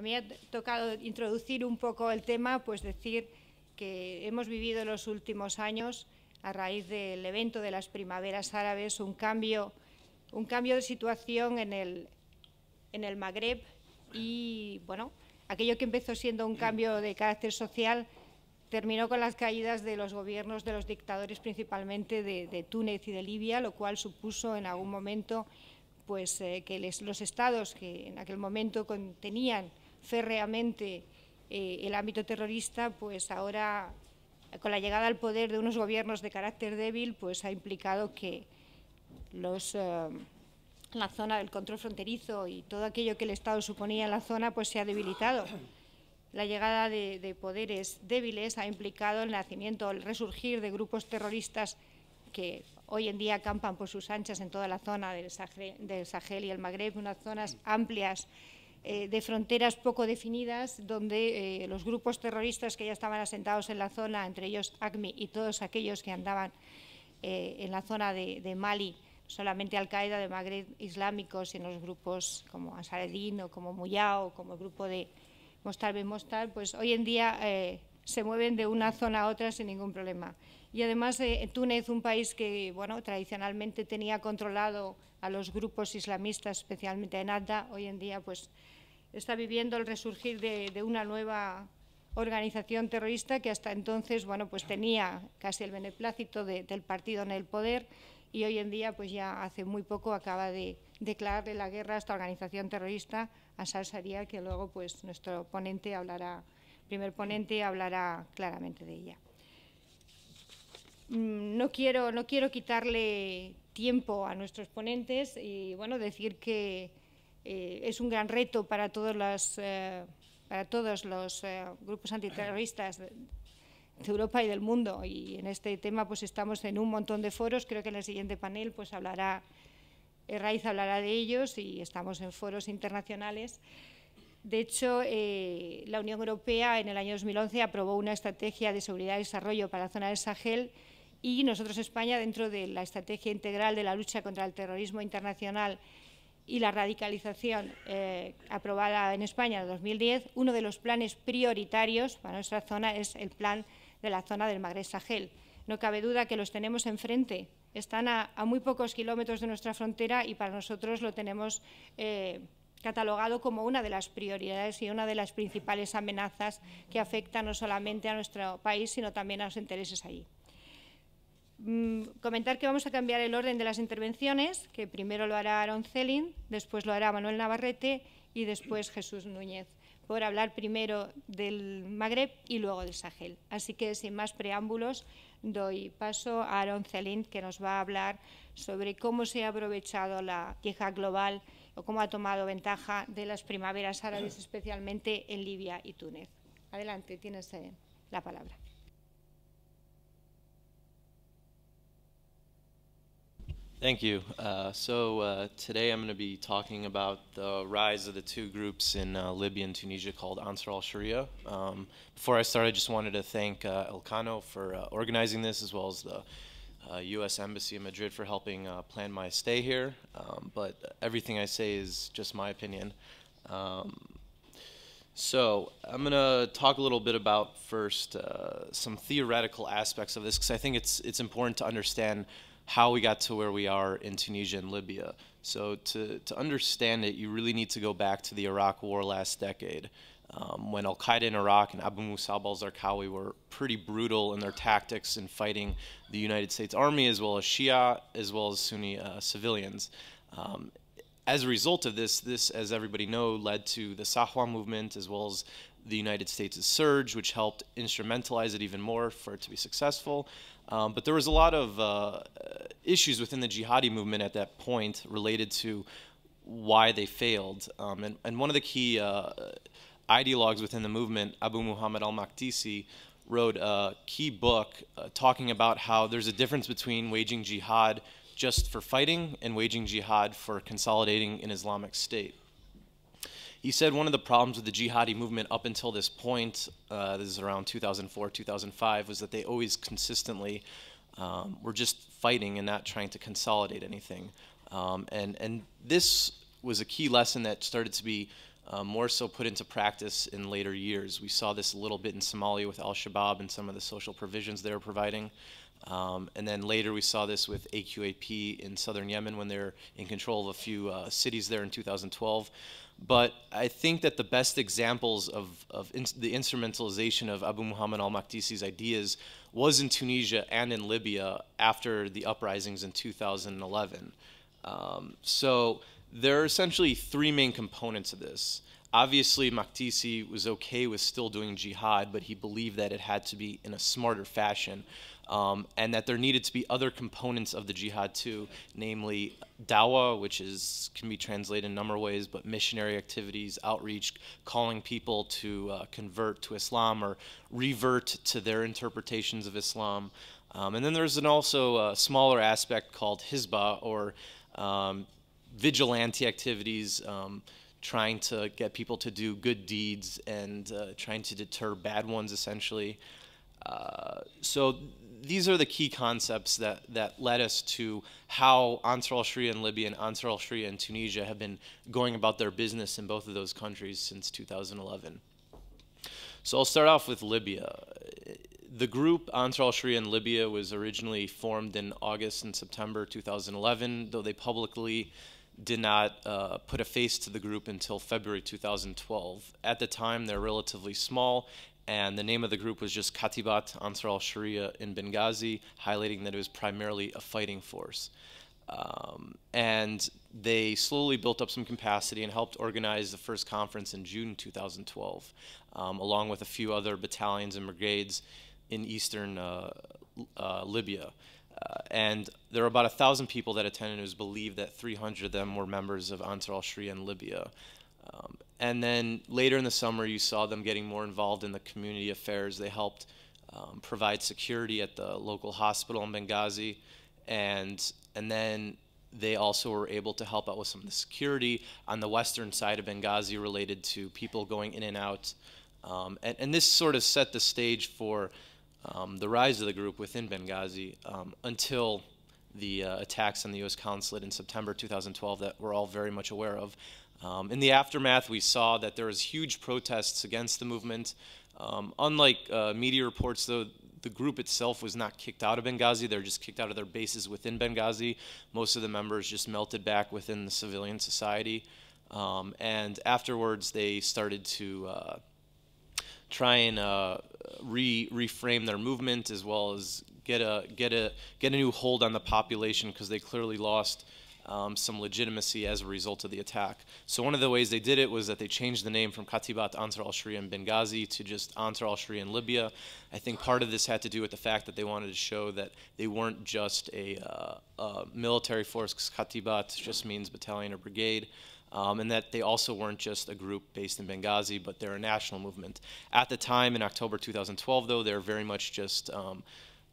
me ha tocado introducir un poco el tema, pues decir que hemos vivido en los últimos años, a raíz del evento de las primaveras árabes, un cambio, un cambio de situación en el, en el Magreb y, bueno, aquello que empezó siendo un cambio de carácter social terminó con las caídas de los gobiernos de los dictadores principalmente de, Túnez y de Libia, lo cual supuso en algún momento pues, eh, que los estados que en aquel momento contenían férreamente eh, el ámbito terrorista, pues ahora con la llegada al poder de unos gobiernos de carácter débil, pues ha implicado que los, eh, la zona del control fronterizo y todo aquello que el Estado suponía en la zona, pues se ha debilitado. La llegada de, poderes débiles ha implicado el nacimiento, el resurgir de grupos terroristas que hoy en día acampan por sus anchas en toda la zona del del Sahel y el Magreb, unas zonas amplias eh, de fronteras poco definidas, donde eh, los grupos terroristas que ya estaban asentados en la zona, entre ellos ACMI y todos aquellos que andaban eh, en la zona de, Mali, solamente Al-Qaeda, de Magreb islámicos, y en los grupos como asadín o como Muyao, como el grupo de Mostar Ben Mostar, pues hoy en día se mueven de una zona a otra sin ningún problema. Y además eh, Túnez, un país que bueno, tradicionalmente tenía controlado a los grupos islamistas, especialmente en Adda, hoy en día pues está viviendo el resurgir de, una nueva organización terrorista que hasta entonces bueno, pues tenía casi el beneplácito del partido en el poder y hoy en día, pues ya hace muy poco, acaba de declararle la guerra a esta organización terrorista, a Sarsaría, que luego pues nuestro ponente hablará, primer ponente hablará claramente de ella. Mm, no quiero, no quiero quitarle tiempo a nuestros ponentes y bueno, decir que eh, es un gran reto para todos los, eh, para todos los eh, grupos antiterroristas de, Europa y del mundo. Y en este tema pues estamos en un montón de foros. Creo que en el siguiente panel pues hablará, hablará de ellos y estamos en foros internacionales. De hecho, la Unión Europea en el año 2011 aprobó una estrategia de seguridad y desarrollo para la zona del Sahel y nosotros España, dentro de la estrategia integral de la lucha contra el terrorismo internacional y la radicalización eh, aprobada en España en 2010, uno de los planes prioritarios para nuestra zona es el plan de la zona del Magreb Sahel. No cabe duda que los tenemos enfrente, están a, muy pocos kilómetros de nuestra frontera y para nosotros lo tenemos eh, catalogado como una de las prioridades y una de las principales amenazas que afecta no solamente a nuestro país, sino también a los intereses allí. Mm, comentar que vamos a cambiar el orden de las intervenciones, que primero lo hará Aaron Celin, después lo hará Manuel Navarrete y después Jesús Núñez, por hablar primero del Magreb y luego del Sahel. Así que, sin más preámbulos, doy paso a Aaron Celin, que nos va a hablar sobre cómo se ha aprovechado la queja global o cómo ha tomado ventaja de las primaveras árabes, especialmente en Libia y Túnez. Adelante, tienes eh, la palabra. Thank you. Uh, so uh, today I'm going to be talking about the rise of the two groups in uh, Libya and Tunisia called Ansar al-Sharia. Um, before I start, I just wanted to thank uh, Elcano for uh, organizing this, as well as the U.S. Uh, Embassy in Madrid for helping plan my stay here. Um, but everything I say is just my opinion. Um, so I'm going to talk a little bit about first some theoretical aspects of this, because I think it's it's important to understand how we got to where we are in Tunisia and Libya. So to, to understand it, you really need to go back to the Iraq War last decade. Um, when Al Qaeda in Iraq and Abu Musab al Zarqawi were pretty brutal in their tactics in fighting the United States Army as well as Shia as well as Sunni uh, civilians. Um, as a result of this, this, as everybody know, led to the Sahwa movement as well as the United States' surge, which helped instrumentalize it even more for it to be successful. Um, but there was a lot of uh, issues within the jihadi movement at that point related to why they failed. Um, and, and, one of the key uh, ideologues within the movement, Abu Muhammad al Maqdisi, wrote a key book uh, talking about how there's a difference between waging jihad just for fighting and waging jihad for consolidating an Islamic state. He said one of the problems with the jihadi movement up until this point, uh, this is around 2004, 2005, was that they always consistently um, were just fighting and not trying to consolidate anything. Um, and, and this was a key lesson that started to be uh, more so put into practice in later years. We saw this a little bit in Somalia with Al Shabaab and some of the social provisions they were providing. Um, and then later we saw this with AQAP in southern Yemen when they're in control of a few uh, cities there in 2012. But I think that the best examples of, of in, the instrumentalization of Abu Muhammad al Maqdisi's ideas was in Tunisia and in Libya after the uprisings in 2011. Um, so there are essentially three main components of this. Obviously, Maqdisi was okay with still doing jihad, but he believed that it had to be in a smarter fashion. Um, and that there needed to be other components of the jihad too, namely dawah, which is can be translated in a number of ways, but missionary activities, outreach, calling people to uh, convert to Islam or revert to their interpretations of Islam. Um, and then there's an also a uh, smaller aspect called hizbah or um, vigilante activities um, trying to get people to do good deeds and uh, trying to deter bad ones essentially. Uh, so these are the key concepts that, that led us to how Ansar al-Sharia in Libya and Ansar al-Sharia in Tunisia have been going about their business in both of those countries since 2011. So I'll start off with Libya. The group Ansar al-Sharia in Libya was originally formed in August and September 2011, though they publicly did not uh, put a face to the group until February 2012. At the time, they're relatively small, and the name of the group was just Katibat Ansar al Sharia in Benghazi, highlighting that it was primarily a fighting force. Um, and they slowly built up some capacity and helped organize the first conference in June 2012, um, along with a few other battalions and brigades in eastern uh, uh, Libya. Uh, and there were about 1,000 people that attended. It was believed that 300 of them were members of Ansar al-Sharia in Libya. Um, and then later in the summer, you saw them getting more involved in the community affairs. They helped um, provide security at the local hospital in Benghazi. And, and then they also were able to help out with some of the security on the western side of Benghazi related to people going in and out. Um, and, and this sort of set the stage for um, the rise of the group within Benghazi um, until the uh, attacks on the U.S. consulate in September 2012 that we're all very much aware of. Um, in the aftermath, we saw that there was huge protests against the movement. Um, unlike uh, media reports, though, the group itself was not kicked out of Benghazi. They were just kicked out of their bases within Benghazi. Most of the members just melted back within the civilian society. Um, and afterwards, they started to uh, try and uh, re reframe their movement as well as get a get a get a new hold on the population because they clearly lost um, some legitimacy as a result of the attack. So one of the ways they did it was that they changed the name from Katibat Ansar al-Sharia in Benghazi to just Ansar al-Sharia in Libya. I think part of this had to do with the fact that they wanted to show that they weren't just a, uh, a military force, because Katibat just means battalion or brigade um, and that they also weren't just a group based in Benghazi, but they're a national movement. At the time, in October 2012, though, they're very much just um,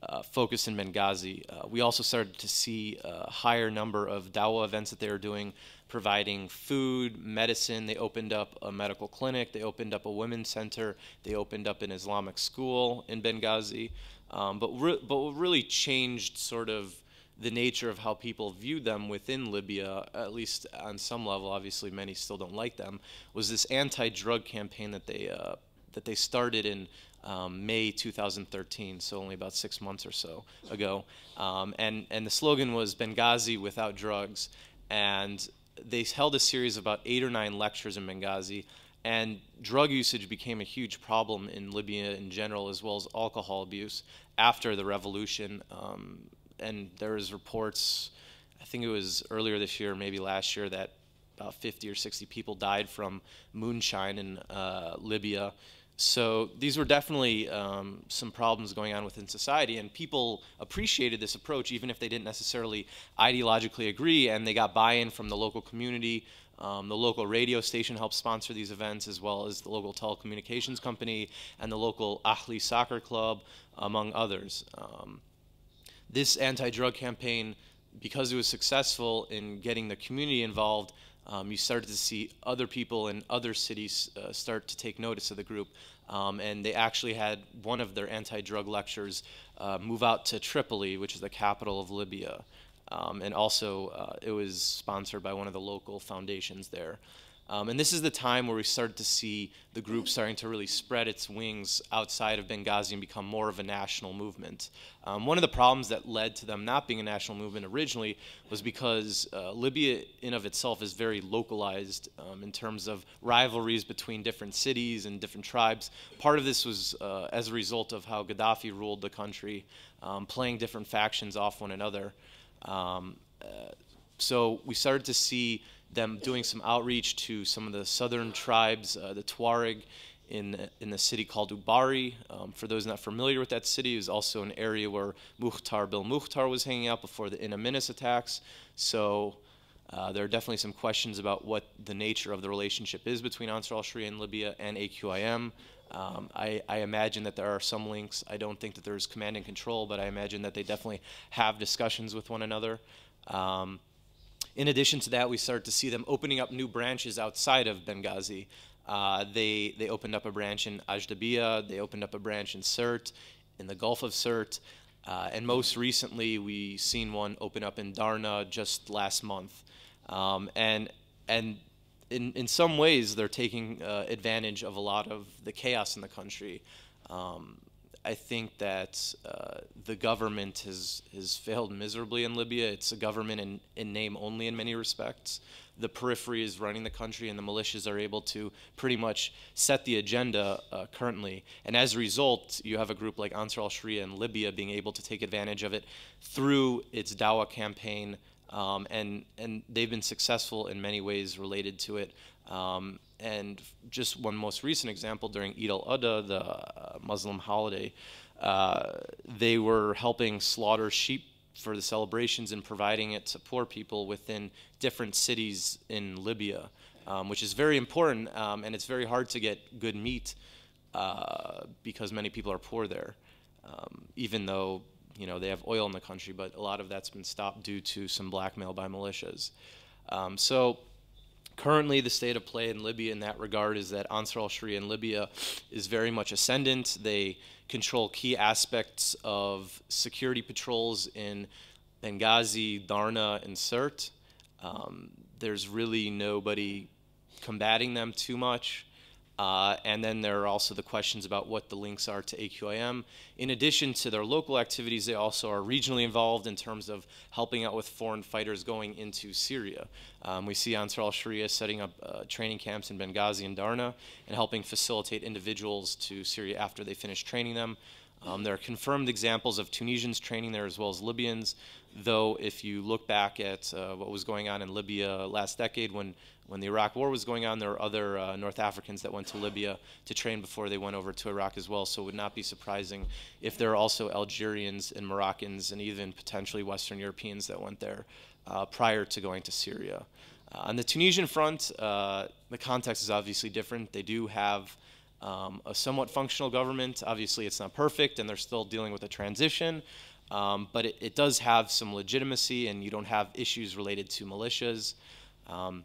uh, focused in Benghazi. Uh, we also started to see a higher number of Dawa events that they were doing, providing food, medicine. They opened up a medical clinic, they opened up a women's center, they opened up an Islamic school in Benghazi. Um, but, but what really changed sort of the nature of how people viewed them within Libya, at least on some level, obviously many still don't like them, was this anti-drug campaign that they uh, that they started in um, May 2013, so only about six months or so ago, um, and and the slogan was Benghazi without drugs, and they held a series of about eight or nine lectures in Benghazi. And drug usage became a huge problem in Libya in general, as well as alcohol abuse after the revolution um, and there was reports, I think it was earlier this year, maybe last year, that about 50 or 60 people died from moonshine in uh, Libya. So these were definitely um, some problems going on within society, and people appreciated this approach even if they didn't necessarily ideologically agree, and they got buy-in from the local community. Um, the local radio station helped sponsor these events, as well as the local telecommunications company and the local Ahli soccer club, among others. Um, this anti-drug campaign, because it was successful in getting the community involved, um, you started to see other people in other cities uh, start to take notice of the group. Um, and they actually had one of their anti-drug lectures uh, move out to Tripoli, which is the capital of Libya. Um, and also, uh, it was sponsored by one of the local foundations there. Um, and this is the time where we started to see the group starting to really spread its wings outside of Benghazi and become more of a national movement. Um, one of the problems that led to them not being a national movement originally was because uh, Libya, in of itself, is very localized um, in terms of rivalries between different cities and different tribes. Part of this was uh, as a result of how Gaddafi ruled the country, um, playing different factions off one another. Um, uh, so we started to see them doing some outreach to some of the southern tribes, uh, the Tuareg, in in the city called Ubari. Um, for those not familiar with that city, is also an area where Mukhtar Bill Mukhtar was hanging out before the Inaminus attacks. So. Uh, there are definitely some questions about what the nature of the relationship is between Ansar al-Sharia in Libya and AQIM. Um, I, I, imagine that there are some links. I don't think that there's command and control, but I imagine that they definitely have discussions with one another. Um, in addition to that, we started to see them opening up new branches outside of Benghazi. Uh, they, they opened up a branch in Ajdabiya, they opened up a branch in Sirte, in the Gulf of Sirte, uh, and most recently we have seen one open up in Darna just last month. Um, and and in, in some ways they're taking uh, advantage of a lot of the chaos in the country. Um, I think that uh, the government has, has failed miserably in Libya. It's a government in, in name only in many respects. The periphery is running the country, and the militias are able to pretty much set the agenda uh, currently. And as a result, you have a group like Ansar al Sharia in Libya being able to take advantage of it through its Dawa campaign. Um, and, and they've been successful in many ways related to it. Um, and just one most recent example during Eid al-Adha, the uh, Muslim holiday, uh, they were helping slaughter sheep for the celebrations and providing it to poor people within different cities in Libya, um, which is very important, um, and it's very hard to get good meat uh, because many people are poor there, um, even though you know they have oil in the country, but a lot of that's been stopped due to some blackmail by militias. Um, so Currently, the state of play in Libya in that regard is that Ansar al Sharia in Libya is very much ascendant. They control key aspects of security patrols in Benghazi, Darna, and Sirte. Um, there's really nobody combating them too much. Uh, and then there are also the questions about what the links are to AQIM. In addition to their local activities, they also are regionally involved in terms of helping out with foreign fighters going into Syria. Um, we see Ansar al-Sharia setting up uh, training camps in Benghazi and Darna and helping facilitate individuals to Syria after they finish training them. Um, there are confirmed examples of Tunisians training there as well as Libyans, though if you look back at uh, what was going on in Libya last decade when when the Iraq War was going on, there were other uh, North Africans that went to Libya to train before they went over to Iraq as well. So it would not be surprising if there are also Algerians and Moroccans and even potentially Western Europeans that went there uh, prior to going to Syria. Uh, on the Tunisian front, uh, the context is obviously different. They do have um, a somewhat functional government. Obviously, it's not perfect, and they're still dealing with a transition. Um, but it, it, does have some legitimacy, and you don't have issues related to militias. Um,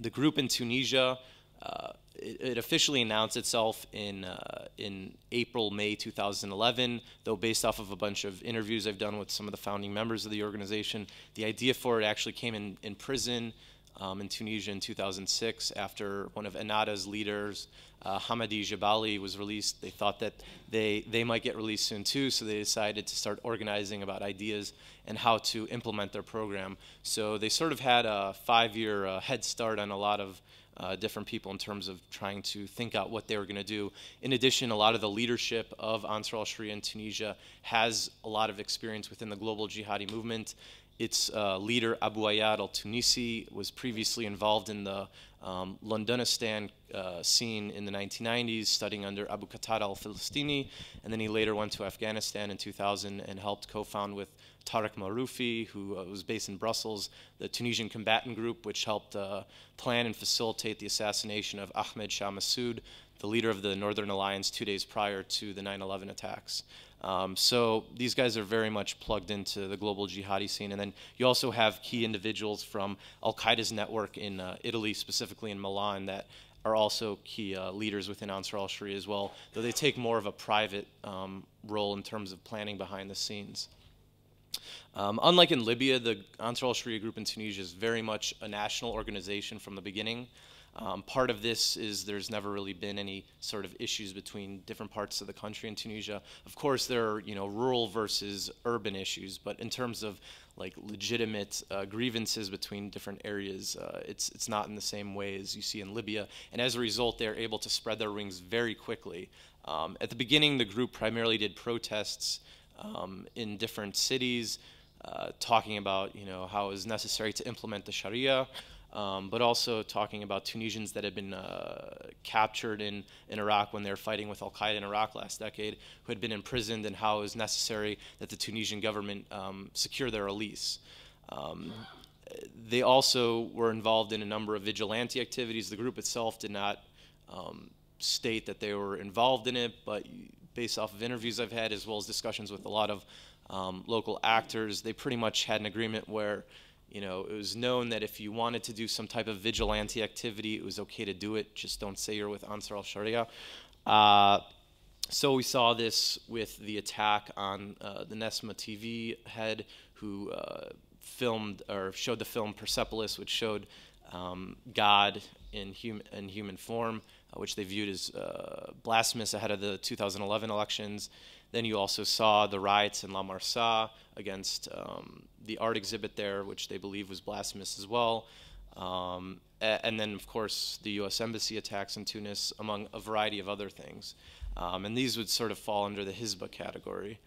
the group in Tunisia, uh, it, it, officially announced itself in, uh, in April, May 2011, though based off of a bunch of interviews I've done with some of the founding members of the organization, the idea for it actually came in, in prison um, in Tunisia in 2006 after one of Ennahda's leaders, uh, Hamadi Jabali, was released. They thought that they, they might get released soon too, so they decided to start organizing about ideas and how to implement their program. So they sort of had a five-year uh, head start on a lot of uh, different people in terms of trying to think out what they were going to do. In addition, a lot of the leadership of Ansar al-Sharia in Tunisia has a lot of experience within the global jihadi movement. Its uh, leader, Abu Ayad al Tunisi, was previously involved in the um, Londonistan uh, scene in the 1990s, studying under Abu Qatada al Filistini, and then he later went to Afghanistan in 2000 and helped co found with Tarek Maroufi, who uh, was based in Brussels, the Tunisian combatant group, which helped uh, plan and facilitate the assassination of Ahmed Shah Massoud, the leader of the Northern Alliance two days prior to the 9 11 attacks. Um, so these guys are very much plugged into the global jihadi scene. And then you also have key individuals from Al Qaeda's network in uh, Italy, specifically in Milan, that are also key uh, leaders within Ansar al Sharia as well, though they take more of a private um, role in terms of planning behind the scenes. Um, unlike in Libya, the Ansar al Sharia group in Tunisia is very much a national organization from the beginning. Um, part of this is there's never really been any sort of issues between different parts of the country in Tunisia. Of course, there are you know rural versus urban issues, but in terms of like legitimate uh, grievances between different areas, uh, it's it's not in the same way as you see in Libya. And as a result, they're able to spread their wings very quickly. Um, at the beginning, the group primarily did protests um, in different cities, uh, talking about you know how it was necessary to implement the Sharia um, but also talking about Tunisians that had been uh, captured in, in Iraq when they were fighting with Al Qaeda in Iraq last decade, who had been imprisoned, and how it was necessary that the Tunisian government um, secure their release. Um, they also were involved in a number of vigilante activities. The group itself did not um, state that they were involved in it, but based off of interviews I've had, as well as discussions with a lot of um, local actors, they pretty much had an agreement where you know, it was known that if you wanted to do some type of vigilante activity, it was okay to do it. Just don't say you're with Ansar al Sharia. Uh, so we saw this with the attack on uh, the Nesma TV head, who uh, filmed or showed the film Persepolis, which showed um, God in, hum in human form, uh, which they viewed as uh, blasphemous ahead of the 2011 elections. Then you also saw the riots in La Marsa against um, the art exhibit there, which they believe was blasphemous as well. Um, and then, of course, the U.S. Embassy attacks in Tunis, among a variety of other things. Um, and these would sort of fall under the Hizba category.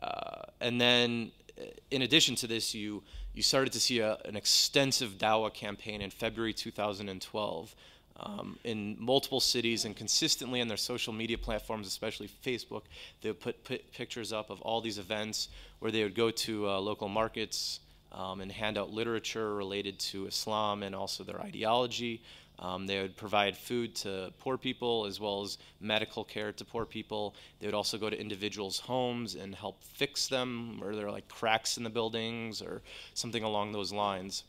Uh, and then, uh, in addition to this, you, you started to see a, an extensive Dawa campaign in February 2012 um, in multiple cities and consistently on their social media platforms, especially Facebook, they would put, put pictures up of all these events where they would go to uh, local markets um, and hand out literature related to Islam and also their ideology. Um, they would provide food to poor people as well as medical care to poor people. They would also go to individuals' homes and help fix them where there are like cracks in the buildings or something along those lines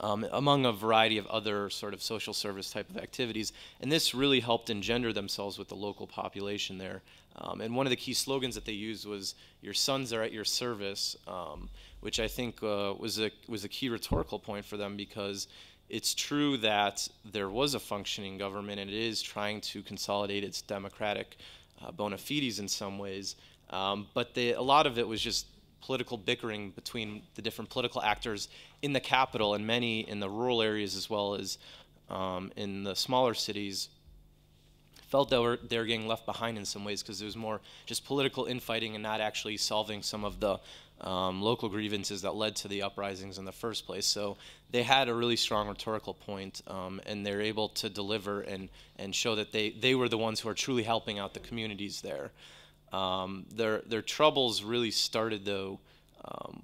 um, among a variety of other sort of social service type of activities. And this really helped engender themselves with the local population there. Um, and one of the key slogans that they used was, your sons are at your service, um, which I think uh, was, a, was a key rhetorical point for them because it's true that there was a functioning government and it is trying to consolidate its democratic uh, bona fides in some ways, um, but they, a lot of it was just political bickering between the different political actors in the capital and many in the rural areas as well as um, in the smaller cities felt they were, they were getting left behind in some ways because there was more just political infighting and not actually solving some of the um, local grievances that led to the uprisings in the first place. So they had a really strong rhetorical point, um, and they're able to deliver and, and show that they, they were the ones who are truly helping out the communities there. Um, their, their troubles really started, though, um,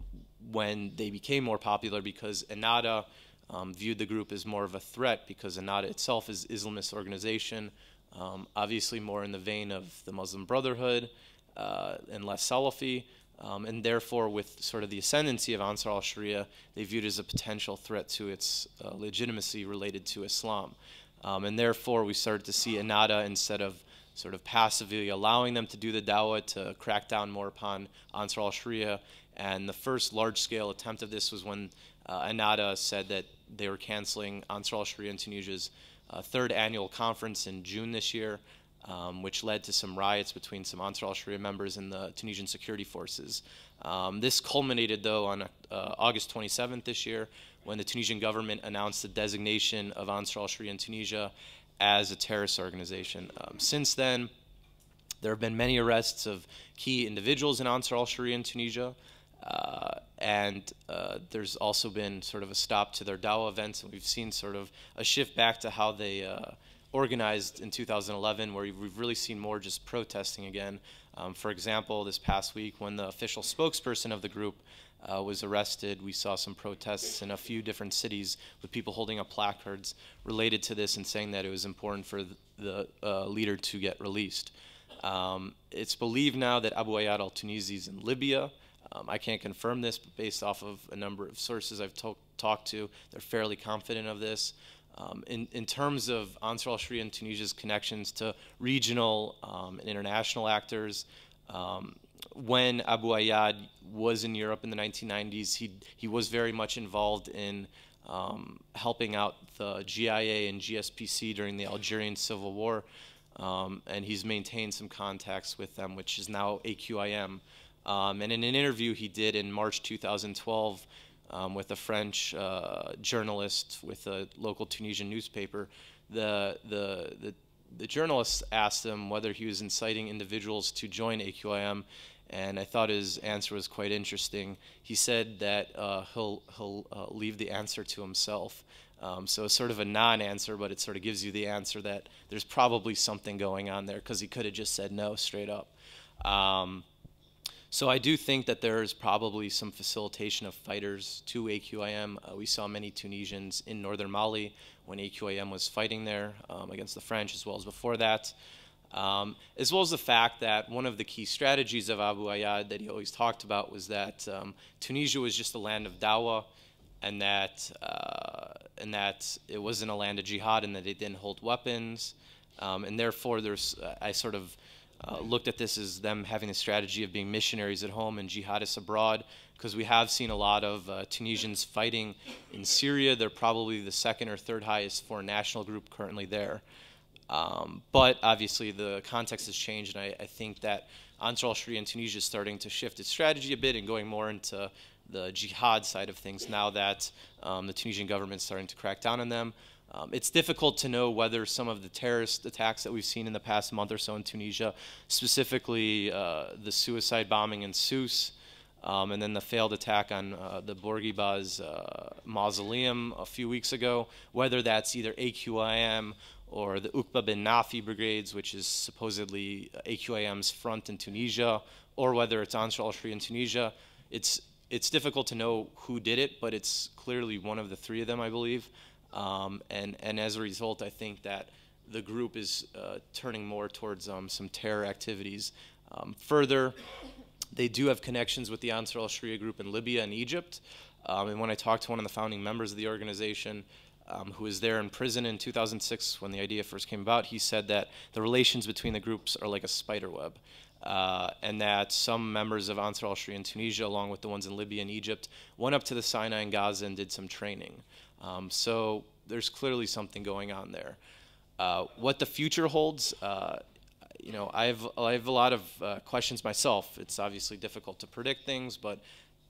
when they became more popular because Ennahda um, viewed the group as more of a threat because Ennahda itself is Islamist organization, um, obviously more in the vein of the Muslim Brotherhood uh, and less Salafi, um, and therefore with sort of the ascendancy of Ansar al-Sharia, they viewed as a potential threat to its uh, legitimacy related to Islam. Um, and therefore we started to see Ennahda instead of sort of passively allowing them to do the dawah to crack down more upon Ansar al-Sharia and the first large-scale attempt of this was when uh, said that they were canceling Ansar al-Sharia in Tunisia's uh, third annual conference in June this year, um, which led to some riots between some Ansar al-Sharia members and the Tunisian security forces. Um, this culminated, though, on uh, August 27th this year, when the Tunisian government announced the designation of Ansar al-Sharia in Tunisia as a terrorist organization. Um, since then, there have been many arrests of key individuals in Ansar al-Sharia in Tunisia. Uh, and uh, there's also been sort of a stop to their DAO events, and we've seen sort of a shift back to how they uh, organized in 2011, where we've really seen more just protesting again. Um, for example, this past week, when the official spokesperson of the group uh, was arrested, we saw some protests in a few different cities with people holding up placards related to this and saying that it was important for the uh, leader to get released. Um, it's believed now that Abu Ayyad al-Tunisi is in Libya. Um, I can't confirm this, but based off of a number of sources I've to- talked to, they're fairly confident of this. Um, in, in, terms of Ansar al Sharia and Tunisia's connections to regional um, and international actors, um, when Abu Ayyad was in Europe in the 1990s, he, he was very much involved in um, helping out the GIA and GSPC during the Algerian Civil War, um, and he's maintained some contacts with them, which is now AQIM. Um, and in an interview he did in March 2012 um, with a French uh, journalist with a local Tunisian newspaper, the, the, the, the journalist asked him whether he was inciting individuals to join AQIM, and I thought his answer was quite interesting. He said that uh, he'll, he'll uh, leave the answer to himself. Um, so it's sort of a non-answer, but it sort of gives you the answer that there's probably something going on there because he could have just said no straight up. Um, so I do think that there is probably some facilitation of fighters to AQIM. Uh, we saw many Tunisians in northern Mali when AQIM was fighting there um, against the French, as well as before that. Um, as well as the fact that one of the key strategies of Abu Ayyad that he always talked about was that um, Tunisia was just a land of dawah and that, uh, and that it wasn't a land of jihad and that it didn't hold weapons. Um, and therefore, there's, uh, I sort of uh, looked at this as them having the strategy of being missionaries at home and jihadists abroad, because we have seen a lot of uh, Tunisians fighting in Syria. They're probably the second or third highest foreign national group currently there. Um, but obviously, the context has changed, and I, I think that Ansar al Sharia in Tunisia is starting to shift its strategy a bit and going more into the jihad side of things now that um, the Tunisian government is starting to crack down on them. Um, it's difficult to know whether some of the terrorist attacks that we've seen in the past month or so in Tunisia, specifically uh, the suicide bombing in Sousse, um, and then the failed attack on uh, the Bourguiba's uh, mausoleum a few weeks ago, whether that's either AQIM or the Uqba bin Nafi brigades, which is supposedly AQIM's front in Tunisia, or whether it's Ansar al-Sharia in Tunisia, it's, it's difficult to know who did it, but it's clearly one of the three of them, I believe. Um, and, and as a result, I think that the group is uh, turning more towards um, some terror activities. Um, further, they do have connections with the Ansar al Sharia group in Libya and Egypt. Um, and when I talked to one of the founding members of the organization, um, who was there in prison in 2006 when the idea first came about, he said that the relations between the groups are like a spider web. Uh, and that some members of Ansar al-Sharia in Tunisia, along with the ones in Libya and Egypt, went up to the Sinai and Gaza and did some training. Um, so there's clearly something going on there. Uh, what the future holds, uh, you know, I have, I have a lot of uh, questions myself. It's obviously difficult to predict things, but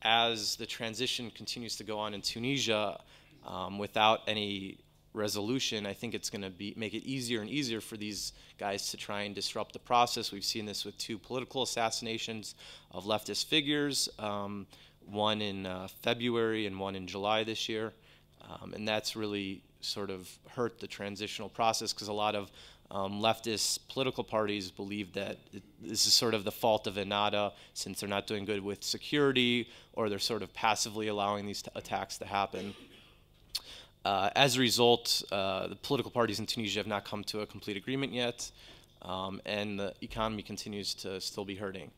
as the transition continues to go on in Tunisia um, without any resolution, I think it's going to be make it easier and easier for these guys to try and disrupt the process. We've seen this with two political assassinations of leftist figures, um, one in uh, February and one in July this year. Um, and that's really sort of hurt the transitional process because a lot of um, leftist political parties believe that it, this is sort of the fault of Ennahda since they're not doing good with security or they're sort of passively allowing these attacks to happen. Uh, as a result, uh, the political parties in Tunisia have not come to a complete agreement yet, um, and the economy continues to still be hurting.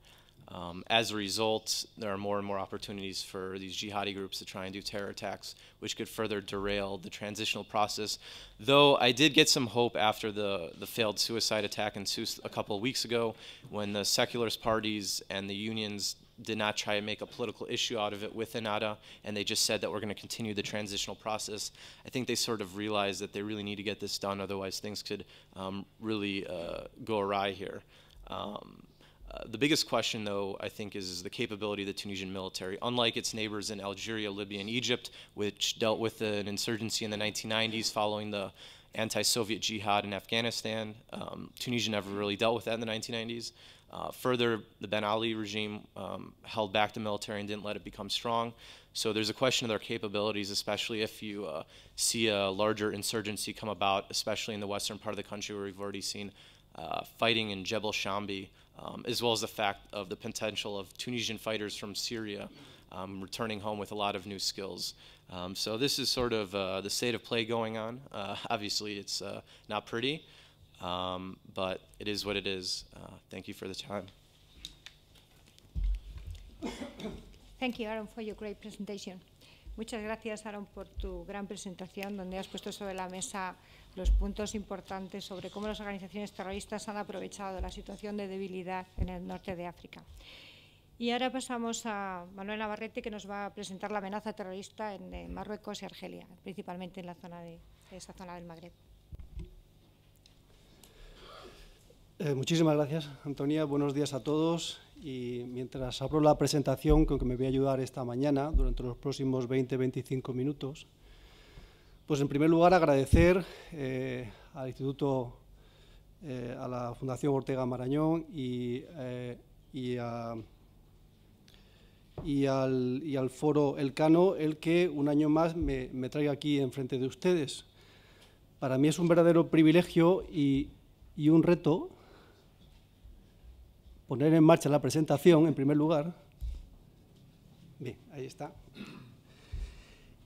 Um, as a result, there are more and more opportunities for these jihadi groups to try and do terror attacks, which could further derail the transitional process. Though I did get some hope after the, the failed suicide attack in Sousse a couple of weeks ago, when the secularist parties and the unions did not try to make a political issue out of it with Anada, and they just said that we're going to continue the transitional process. I think they sort of realized that they really need to get this done, otherwise things could um, really uh, go awry here. Um, uh, the biggest question, though, I think, is, is, the capability of the Tunisian military. Unlike its neighbors in Algeria, Libya, and Egypt, which dealt with an insurgency in the 1990s following the anti Soviet jihad in Afghanistan, um, Tunisia never really dealt with that in the 1990s. Uh, further, the Ben Ali regime um, held back the military and didn't let it become strong. So there's a question of their capabilities, especially if you uh, see a larger insurgency come about, especially in the western part of the country where we've already seen uh, fighting in Jebel Shambi um, as well as the fact of the potential of Tunisian fighters from Syria um, returning home with a lot of new skills. Um, so this is sort of uh, the state of play going on. Uh, obviously, it's uh, not pretty, um, but it is what it is. Uh, thank you for the time. Thank you, Aaron, for your great presentation. Muchas gracias, Aaron, por tu gran presentación, donde has puesto sobre la mesa los puntos importantes sobre cómo las organizaciones terroristas han aprovechado la situación de debilidad en el norte de África. Y ahora pasamos a Manuel Navarrete, que nos va a presentar la amenaza terrorista en Marruecos y Argelia, principalmente en la zona de, esa zona del Magreb. Eh, muchísimas gracias, Antonia. Buenos días a todos. Y mientras abro la presentación, con que me voy a ayudar esta mañana, durante los próximos 20-25 minutos, pues en primer lugar agradecer eh, al Instituto, eh, a la Fundación Ortega Marañón y, eh, y, al, y, al, Foro Elcano el que un año más me, me traiga aquí enfrente de ustedes. Para mí es un verdadero privilegio y, y un reto poner en marcha la presentación, en primer lugar. Bien, ahí está.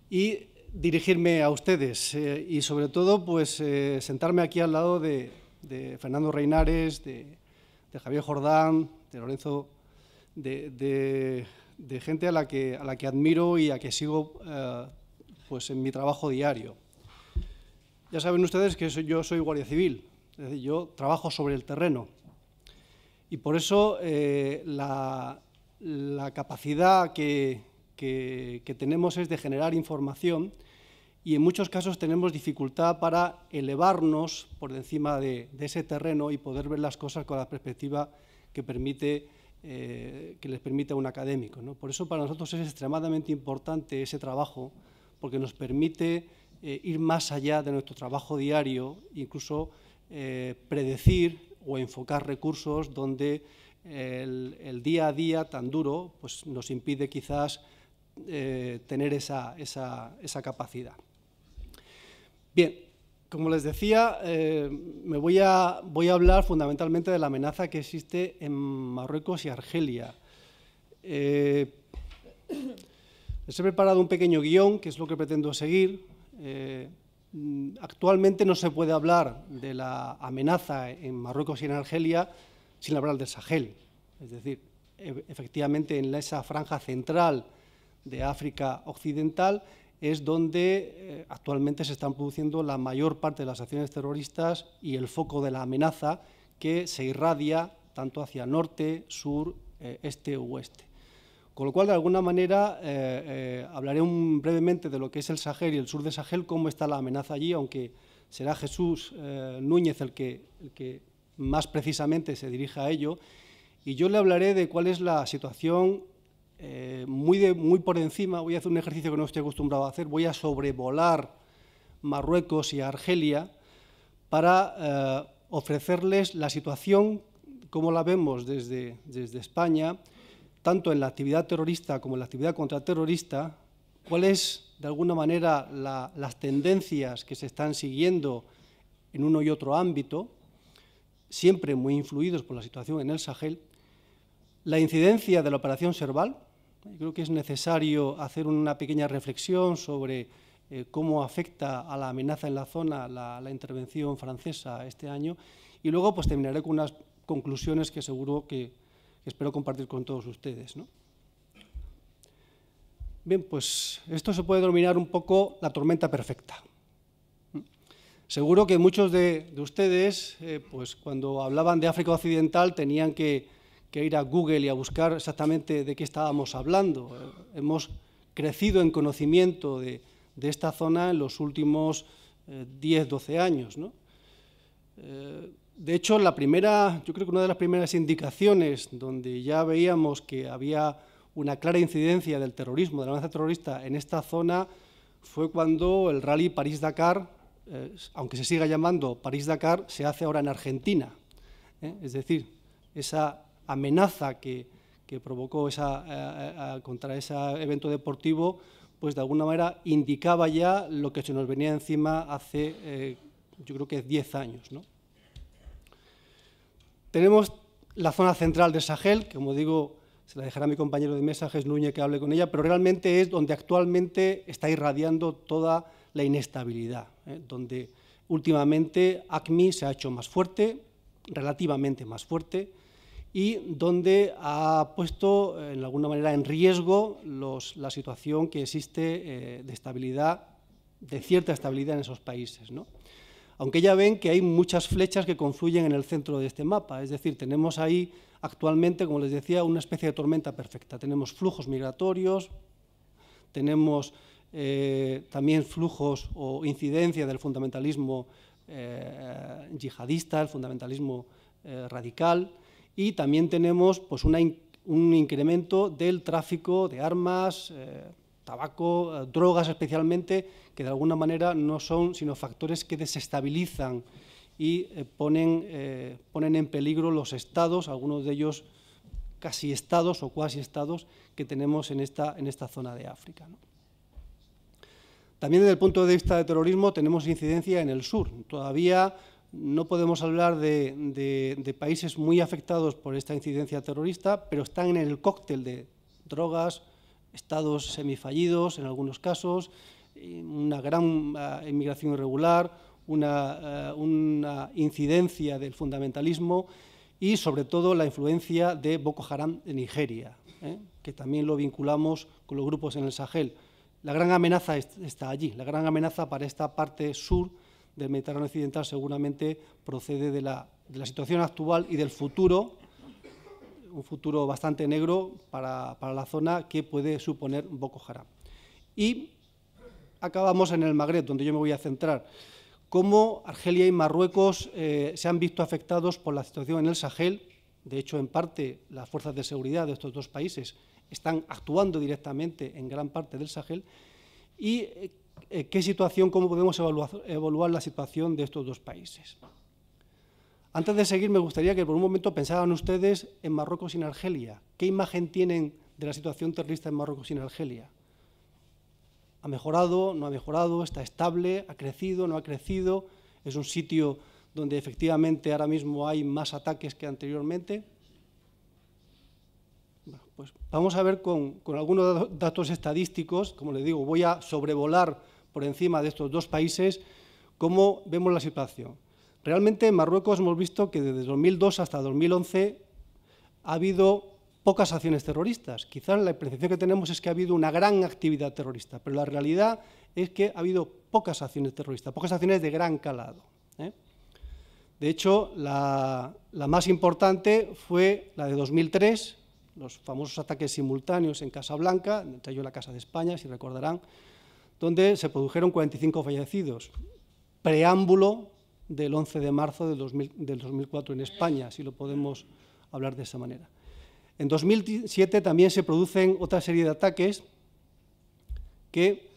Y dirigirme a ustedes eh, y sobre todo pues eh, sentarme aquí al lado de, Fernando Reinares, de, Javier Jordán, de Lorenzo, de, gente a la, que, a la que admiro y a que sigo eh, pues en mi trabajo diario. Ya saben ustedes que yo soy guardia civil, es decir, yo trabajo sobre el terreno y por eso la, capacidad que, que, tenemos es de generar información y en muchos casos tenemos dificultad para elevarnos por encima de, ese terreno y poder ver las cosas con la perspectiva que, permite, eh, que les permite un académico. Por eso para nosotros es extremadamente importante ese trabajo, porque nos permite eh, ir más allá de nuestro trabajo diario, incluso eh, predecir o enfocar recursos donde el, día a día tan duro pues, nos impide quizás eh, tener esa, capacidad. Bien, como les decía, eh, me voy a, voy a hablar fundamentalmente de la amenaza que existe en Marruecos y Argelia. Eh, les he preparado un pequeño guión, que es lo que pretendo seguir. actualmente no se puede hablar de la amenaza en Marruecos y en Argelia sin hablar del Sahel. Es decir, e-, efectivamente en esa franja central de África Occidental, es donde eh, actualmente se están produciendo la mayor parte de las acciones terroristas y el foco de la amenaza que se irradia tanto hacia norte, sur, eh, este o oeste. Con lo cual, de alguna manera, eh, hablaré brevemente de lo que es el Sahel y el sur de Sahel, cómo está la amenaza allí, aunque será Jesús Núñez el que, el que más precisamente se dirija a ello. Y yo le hablaré de cuál es la situación eh, muy, muy por encima, voy a hacer un ejercicio que no estoy acostumbrado a hacer, voy a sobrevolar Marruecos y Argelia para eh, ofrecerles la situación, como la vemos desde, desde España, tanto en la actividad terrorista como en la actividad contraterrorista, cuáles, de alguna manera, las tendencias que se están siguiendo en uno y otro ámbito, siempre muy influidos por la situación en el Sahel, la incidencia de la operación Serval, creo que es necesario hacer una pequeña reflexión sobre eh, cómo afecta a la amenaza en la zona la, intervención francesa este año y luego pues terminaré con unas conclusiones que seguro que, espero compartir con todos ustedes. Bien, pues esto se puede denominar un poco la tormenta perfecta. Seguro que muchos de, ustedes, eh, pues cuando hablaban de África Occidental, tenían que que ir a Google y a buscar exactamente de qué estábamos hablando. Hemos crecido en conocimiento de, esta zona en los últimos 10, eh, 12 años. Eh, de hecho, la primera, yo creo que una de las primeras indicaciones donde ya veíamos que había una clara incidencia del terrorismo, de la amenaza terrorista en esta zona, fue cuando el rally París-Dakar, eh, aunque se siga llamando París-Dakar, se hace ahora en Argentina. Es decir, esa amenaza que, provocó eh, eh, eh, contra ese evento deportivo, pues de alguna manera indicaba ya lo que se nos venía encima hace, yo creo que 10 años. Tenemos la zona central de Sahel, que como digo, se la dejará mi compañero de mensajes, Núñez, que hable con ella, pero realmente es donde actualmente está irradiando toda la inestabilidad, donde últimamente ACMI se ha hecho más fuerte, relativamente más fuerte, y donde ha puesto, eh, en alguna manera, en riesgo la situación que existe eh, de estabilidad, de cierta estabilidad en esos países. Aunque ya ven que hay muchas flechas que confluyen en el centro de este mapa, es decir, tenemos ahí actualmente, como les decía, una especie de tormenta perfecta. Tenemos flujos migratorios, tenemos eh, también flujos o incidencia del fundamentalismo yihadista, el fundamentalismo radical, y también tenemos pues, un incremento del tráfico de armas, eh, tabaco, eh, drogas especialmente, que de alguna manera no son sino factores que desestabilizan y eh, ponen, en peligro los estados, algunos de ellos casi estados o cuasi estados que tenemos en esta, en esta zona de África. También desde el punto de vista de terrorismo tenemos incidencia en el sur. Todavía no podemos hablar de, países muy afectados por esta incidencia terrorista, pero están en el cóctel de drogas, estados semifallidos en algunos casos, una gran eh, inmigración irregular, eh, una, incidencia del fundamentalismo y sobre todo la influencia de Boko Haram en Nigeria, ¿eh? que también lo vinculamos con los grupos en el Sahel. La gran amenaza está allí, la gran amenaza para esta parte sur del Mediterráneo occidental seguramente procede de la, situación actual y del futuro, un futuro bastante negro para, la zona que puede suponer Boko Haram. Y acabamos en el Magreb, donde yo me voy a centrar. Cómo Argelia y Marruecos eh, se han visto afectados por la situación en el Sahel. De hecho, en parte, las fuerzas de seguridad de estos dos países están actuando directamente en gran parte del Sahel. Y eh, eh, qué situación, cómo podemos evaluar, evaluar la situación de estos dos países. Antes de seguir, me gustaría que por un momento pensaran ustedes en Marruecos y en Argelia. ¿Qué imagen tienen de la situación terrorista en Marruecos y en Argelia? ¿Ha mejorado? ¿No ha mejorado? ¿Está estable? ¿Ha crecido? ¿No ha crecido? ¿Es un sitio donde efectivamente ahora mismo hay más ataques que anteriormente? Pues vamos a ver con, algunos datos estadísticos, como les digo, voy a sobrevolar por encima de estos dos países cómo vemos la situación. Realmente en Marruecos hemos visto que desde 2002 hasta 2011 ha habido pocas acciones terroristas. Quizás la percepción que tenemos es que ha habido una gran actividad terrorista, pero la realidad es que ha habido pocas acciones terroristas, pocas acciones de gran calado. ¿eh? De hecho, la, la, más importante fue la de 2003, los famosos ataques simultáneos en Casablanca, entre ellos la Casa de España, si recordarán, donde se produjeron 45 fallecidos, preámbulo del 11 de marzo del, del 2004 en España, si lo podemos hablar de esa manera. En 2007 también se producen otra serie de ataques que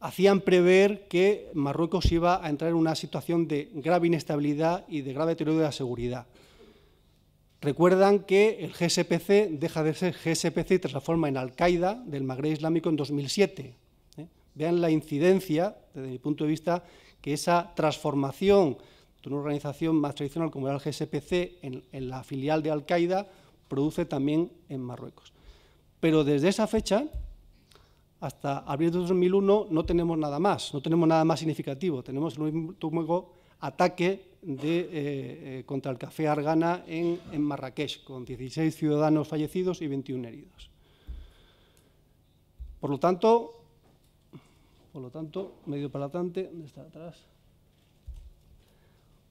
hacían prever que Marruecos iba a entrar en una situación de grave inestabilidad y de grave deterioro de la seguridad. Recuerdan que el GSPC deja de ser GSPC y transforma en Al-Qaeda del Magreb Islámico en 2007. ¿eh? Vean la incidencia, desde mi punto de vista, que esa transformación de una organización más tradicional como era el GSPC en, la filial de Al-Qaeda produce también en Marruecos. Pero desde esa fecha hasta abril de 2001 no tenemos nada más, no tenemos nada más significativo. Tenemos el ataque eh, eh, contra el café Argana en, Marrakech, con 16 ciudadanos fallecidos y 21 heridos. Por lo tanto, por lo tanto, medio para ¿dónde está atrás?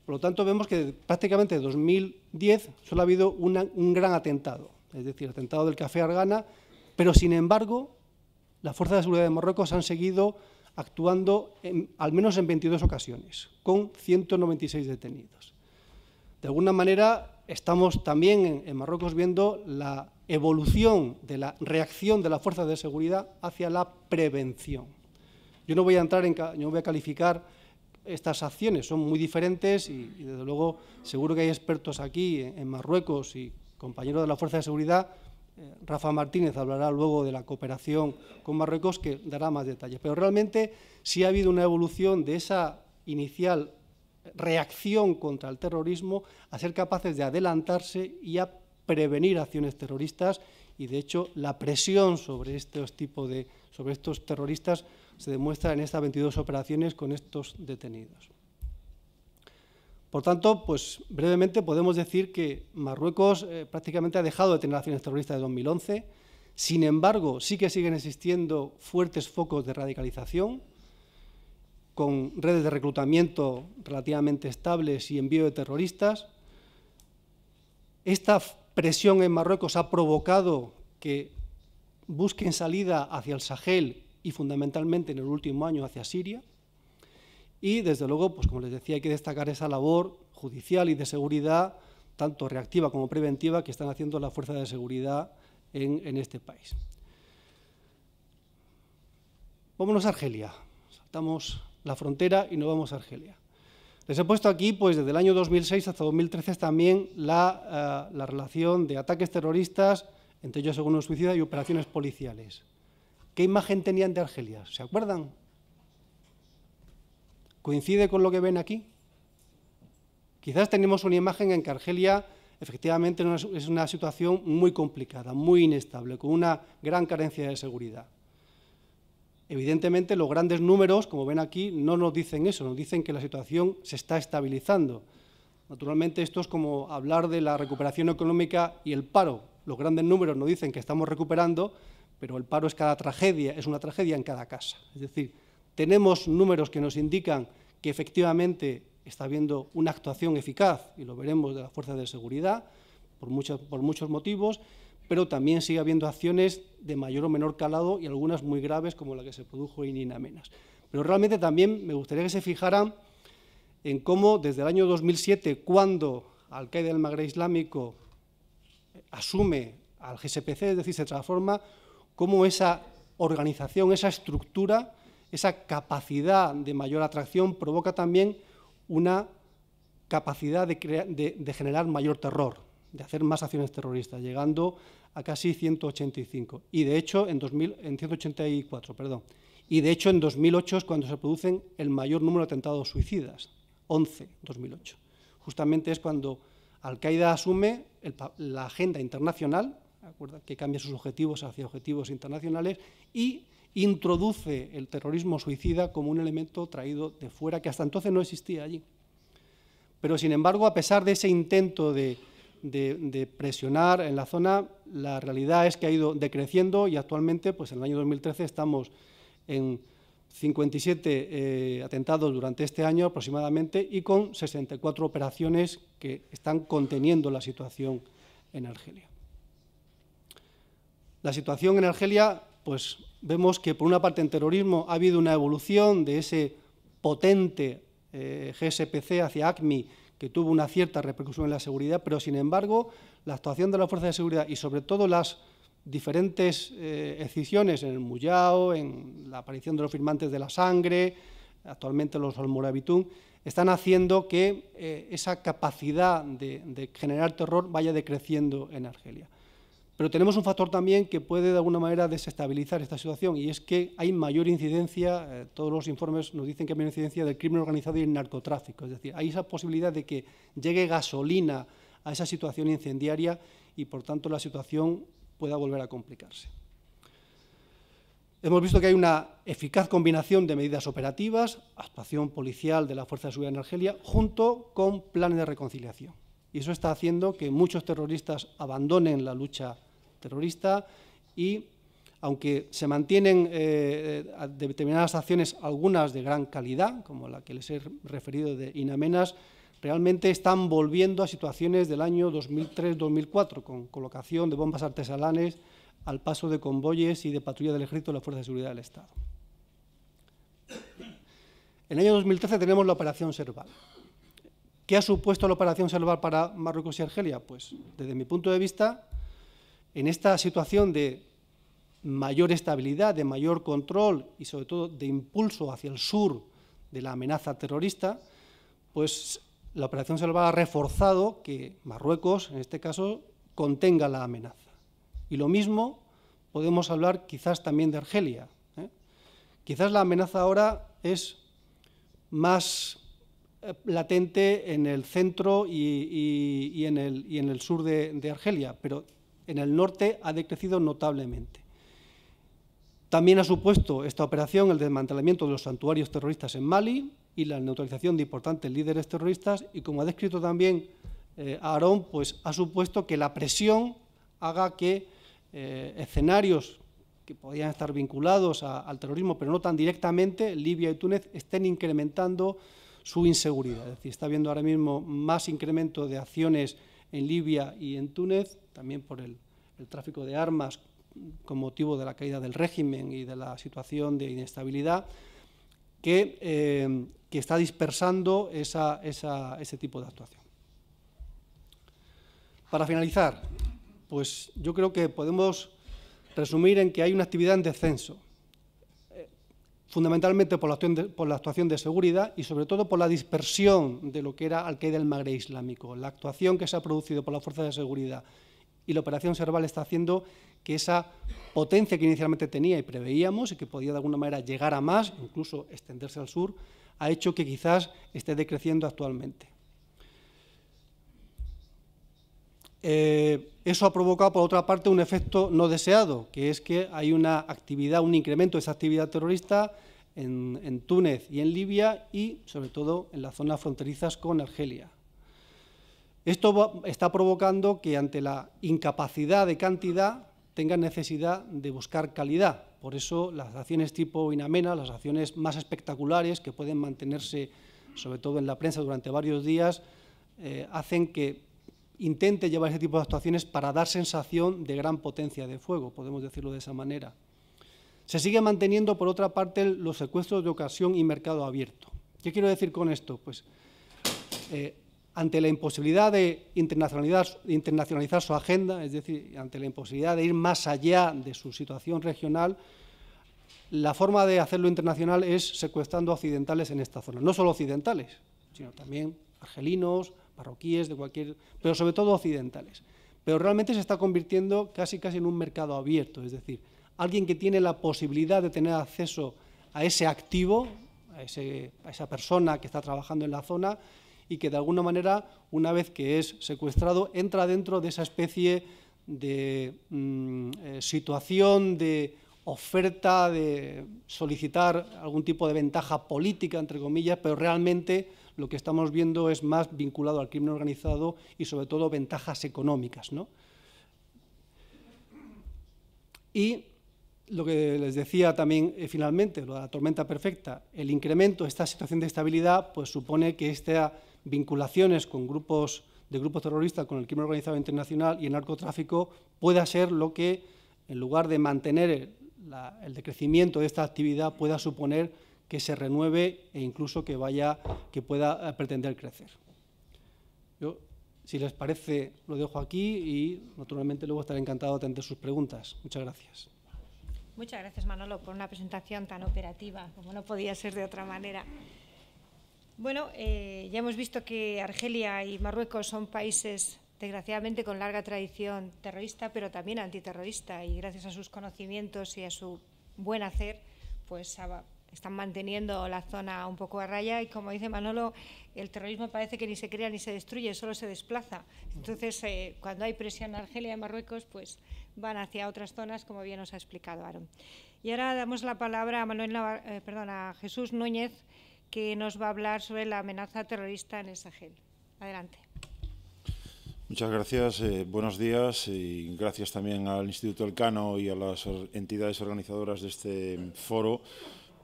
Por lo tanto, vemos que prácticamente de 2010 solo ha habido un gran atentado, es decir, el atentado del café Argana, pero sin embargo, las fuerzas de seguridad de Marruecos han seguido actuando al menos en 22 ocasiones, con 196 detenidos. De alguna manera, estamos también en, Marruecos viendo la evolución de la reacción de las fuerzas de seguridad hacia la prevención. Yo no voy a entrar en, voy a calificar estas acciones, son muy diferentes y, desde luego seguro que hay expertos aquí en, en Marruecos y compañeros de la fuerza de seguridad eh, Rafa Martínez hablará luego de la cooperación con Marruecos, que dará más detalles. Pero realmente sí ha habido una evolución de esa inicial reacción contra el terrorismo a ser capaces de adelantarse y a prevenir acciones terroristas y de hecho la presión sobre estos tipos de sobre estos terroristas se demuestra en estas 22 operaciones con estos detenidos. Por tanto, pues brevemente podemos decir que Marruecos eh, prácticamente ha dejado de tener acciones terroristas de 2011. Sin embargo, sí que siguen existiendo fuertes focos de radicalización con redes de reclutamiento relativamente estables y envío de terroristas. Esta presión en Marruecos ha provocado que busquen salida hacia el Sahel y fundamentalmente en el último año hacia Siria. Y, desde luego, pues como les decía, hay que destacar esa labor judicial y de seguridad, tanto reactiva como preventiva, que están haciendo las fuerzas de seguridad en, este país. Vámonos a Argelia. Saltamos la frontera y nos vamos a Argelia. Les he puesto aquí, pues desde el año 2006 hasta 2013, también la, eh, la relación de ataques terroristas, entre ellos algunos suicida y operaciones policiales. ¿Qué imagen tenían de Argelia? ¿Se acuerdan? ¿Coincide con lo que ven aquí? Quizás tenemos una imagen en que Argelia efectivamente es una situación muy complicada, muy inestable, con una gran carencia de seguridad. Evidentemente, los grandes números, como ven aquí, no nos dicen eso, nos dicen que la situación se está estabilizando. Naturalmente, esto es como hablar de la recuperación económica y el paro. Los grandes números nos dicen que estamos recuperando, pero el paro es cada tragedia, es una tragedia en cada casa. Es decir, tenemos números que nos indican que efectivamente está habiendo una actuación eficaz, y lo veremos de las fuerzas de seguridad, por, muchos, por muchos motivos, pero también sigue habiendo acciones de mayor o menor calado y algunas muy graves, como la que se produjo en Inamenas. Pero realmente también me gustaría que se fijaran en cómo desde el año 2007, cuando Al-Qaeda del Magreb Islámico asume al GSPC, es decir, se transforma, cómo esa organización, esa estructura esa capacidad de mayor atracción provoca también una capacidad de, generar mayor terror, de hacer más acciones terroristas, llegando a casi 185. Y de hecho, en, en 184, perdón. Y de hecho, en 2008 es cuando se producen el mayor número de atentados suicidas, 11, 2008. Justamente es cuando Al-Qaeda asume la agenda internacional, que cambia sus objetivos hacia objetivos internacionales, y introduce el terrorismo suicida como un elemento traído de fuera que hasta entonces no existía allí. Pero, sin embargo, a pesar de ese intento de, presionar en la zona, la realidad es que ha ido decreciendo y actualmente, pues en el año 2013, estamos en 57 eh, atentados durante este año aproximadamente y con 64 operaciones que están conteniendo la situación en Argelia. La situación en Argelia pues, vemos que por una parte en terrorismo ha habido una evolución de ese potente eh, GSPC hacia ACMI que tuvo una cierta repercusión en la seguridad, pero sin embargo la actuación de las fuerzas de seguridad y sobre todo las diferentes eh, excisiones en el Muyao, en la aparición de los firmantes de la sangre, actualmente los Almoravitún, están haciendo que eh, esa capacidad de generar terror vaya decreciendo en Argelia. Pero tenemos un factor también que puede de alguna manera desestabilizar esta situación y es que hay mayor incidencia, eh, todos los informes nos dicen que hay mayor incidencia del crimen organizado y el narcotráfico. Es decir, hay esa posibilidad de que llegue gasolina a esa situación incendiaria y por tanto la situación pueda volver a complicarse. Hemos visto que hay una eficaz combinación de medidas operativas, actuación policial de la Fuerza de Seguridad en Argelia, junto con planes de reconciliación. Y eso está haciendo que muchos terroristas abandonen la lucha terrorista y aunque se mantienen eh, eh, determinadas acciones, algunas de gran calidad, como la que les he referido de Inamenas, realmente están volviendo a situaciones del año 2003-2004, con colocación de bombas artesanales al paso de convoyes y de patrulla del ejército de la Fuerza de Seguridad del Estado. En el año 2013 tenemos la operación Serval. ¿Qué ha supuesto la operación Serval para Marruecos y Argelia? Pues, desde mi punto de vista, en esta situación de mayor estabilidad, de mayor control y sobre todo de impulso hacia el sur de la amenaza terrorista, pues la operación va ha reforzado que Marruecos, en este caso, contenga la amenaza. Y lo mismo podemos hablar quizás también de Argelia. ¿eh? Quizás la amenaza ahora es más eh, latente en el centro y, en, el, sur de, de Argelia, pero en el norte ha decrecido notablemente. También ha supuesto esta operación el desmantelamiento de los santuarios terroristas en Mali y la neutralización de importantes líderes terroristas y, como ha descrito también eh, Aarón, pues ha supuesto que la presión haga que eh, escenarios que podían estar vinculados al terrorismo, pero no tan directamente, Libia y Túnez estén incrementando su inseguridad. Es decir, está habiendo ahora mismo más incremento de acciones en Libia y en Túnez, también por el, tráfico de armas con motivo de la caída del régimen y de la situación de inestabilidad, que, eh, está dispersando ese tipo de actuación. Para finalizar, pues yo creo que podemos resumir en que hay una actividad en descenso, fundamentalmente por la, actuación de, seguridad y sobre todo por la dispersión de lo que era Al-Qaeda del Magreb Islámico. La actuación que se ha producido por las fuerzas de seguridad y la operación Serval está haciendo que esa potencia que inicialmente tenía y preveíamos y que podía de alguna manera llegar a más, incluso extenderse al sur, ha hecho que quizás esté decreciendo actualmente. Eh, eso ha provocado, por otra parte, un efecto no deseado, que es que hay una actividad, un incremento de esa actividad terrorista en, Túnez y en Libia y, sobre todo, en las zonas fronterizas con Argelia. Esto está provocando que ante la incapacidad de cantidad tengan necesidad de buscar calidad. Por eso las acciones tipo Inamena, las acciones más espectaculares que pueden mantenerse, sobre todo en la prensa, durante varios días, eh, hacen que intente llevar ese tipo de actuaciones para dar sensación de gran potencia de fuego, podemos decirlo de esa manera. Se sigue manteniendo, por otra parte, los secuestros de ocasión y mercado abierto. ¿Qué quiero decir con esto? Pues eh, ante la imposibilidad de internacionalizar, internacionalizar, su agenda, es decir, ante la imposibilidad de ir más allá de su situación regional, la forma de hacerlo internacional es secuestrando occidentales en esta zona. No solo occidentales, sino también argelinos, parroquíes, de cualquier, pero sobre todo occidentales. Pero realmente se está convirtiendo casi casi en un mercado abierto, es decir, alguien que tiene la posibilidad de tener acceso a ese activo, a, esa persona que está trabajando en la zona y que de alguna manera, una vez que es secuestrado, entra dentro de esa especie de mm, eh, situación de oferta, de solicitar algún tipo de ventaja política, entre comillas, pero realmente lo que estamos viendo es más vinculado al crimen organizado y sobre todo ventajas económicas. Y lo que les decía también eh, finalmente, lo de la tormenta perfecta, el incremento de esta situación de estabilidad pues, supone que estas vinculaciones con grupos de grupos terroristas con el crimen organizado internacional y el narcotráfico pueda ser lo que, en lugar de mantener el decrecimiento de esta actividad, pueda suponer que se renueve e incluso que vaya, que pueda eh, pretender crecer. Yo, si les parece, lo dejo aquí y naturalmente luego estaré encantado de atender sus preguntas. Muchas gracias. Muchas gracias, Manolo, por una presentación tan operativa, como no podía ser de otra manera. Bueno, eh, ya hemos visto que Argelia y Marruecos son países, desgraciadamente, con larga tradición terrorista, pero también antiterrorista, y gracias a sus conocimientos y a su buen hacer, pues están manteniendo la zona un poco a raya y como dice Manolo, el terrorismo parece que ni se crea ni se destruye, solo se desplaza. Entonces, eh, cuando hay presión en Argelia y Marruecos, pues van hacia otras zonas, como bien nos ha explicado Aaron. Y ahora damos la palabra a, Manuel eh, a Jesús Núñez, que nos va a hablar sobre la amenaza terrorista en el Sahel. Adelante. Muchas gracias, eh, buenos días y gracias también al Instituto Elcano y a las entidades organizadoras de este foro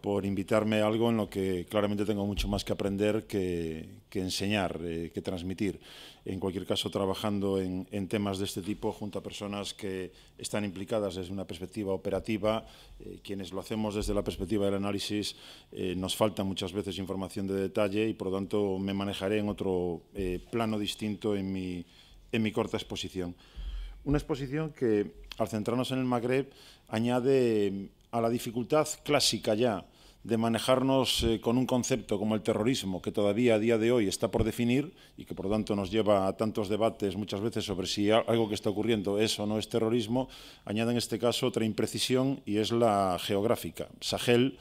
por invitarme a algo en lo que claramente tengo mucho más que aprender que, enseñar, eh, que transmitir. En cualquier caso, trabajando en, temas de este tipo junto a personas que están implicadas desde una perspectiva operativa, eh, quienes lo hacemos desde la perspectiva del análisis, eh, nos falta muchas veces información de detalle y por lo tanto me manejaré en otro plano distinto en mi, en mi corta exposición. Una exposición que al centrarnos en el Magreb añade a la dificultad clásica ya de manejarnos eh, con un concepto como el terrorismo, que todavía a día de hoy está por definir y que por lo tanto nos lleva a tantos debates muchas veces sobre si algo que está ocurriendo es o no es terrorismo, añade en este caso otra imprecisión y es la geográfica. Sahel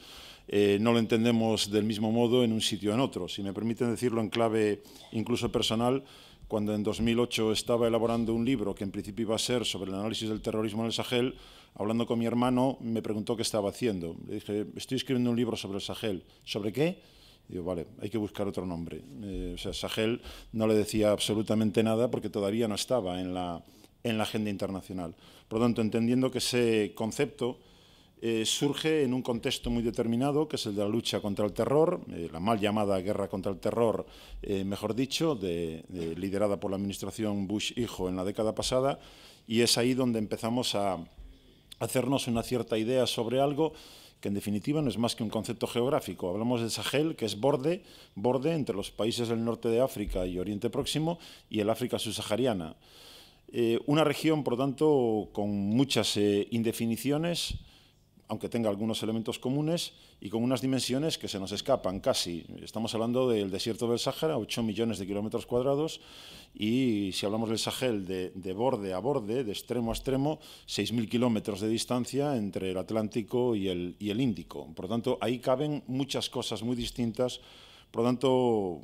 eh, no lo entendemos del mismo modo en un sitio o en otro. Si me permiten decirlo en clave incluso personal, cuando en 2008 estaba elaborando un libro que en principio iba a ser sobre el análisis del terrorismo en el Sahel, hablando con mi hermano, me preguntó qué estaba haciendo. Le dije, estoy escribiendo un libro sobre el Sahel. ¿Sobre qué? Digo, vale, hay que buscar otro nombre. Eh, o sea, Sahel no le decía absolutamente nada porque todavía no estaba en la, en la agenda internacional. Por lo tanto, entendiendo que ese concepto eh, surge en un contexto muy determinado, que es el de la lucha contra el terror, eh, la mal llamada guerra contra el terror, eh, mejor dicho, liderada por la administración Bush hijo en la década pasada, y es ahí donde empezamos a hacernos una cierta idea sobre algo que en definitiva no es más que un concepto geográfico. Hablamos del Sahel, que es borde, borde entre los países del norte de África y Oriente Próximo y el África subsahariana. una región, por tanto, con muchas indefiniciones, aunque tenga algunos elementos comunes y con unas dimensiones que se nos escapan casi. Estamos hablando del desierto del Sahara, 8 millones de kilómetros cuadrados, y si hablamos del Sahel de, borde a borde, de extremo a extremo, 6.000 kilómetros de distancia entre el Atlántico y el, y el Índico. Por lo tanto, ahí caben muchas cosas muy distintas. Por lo tanto,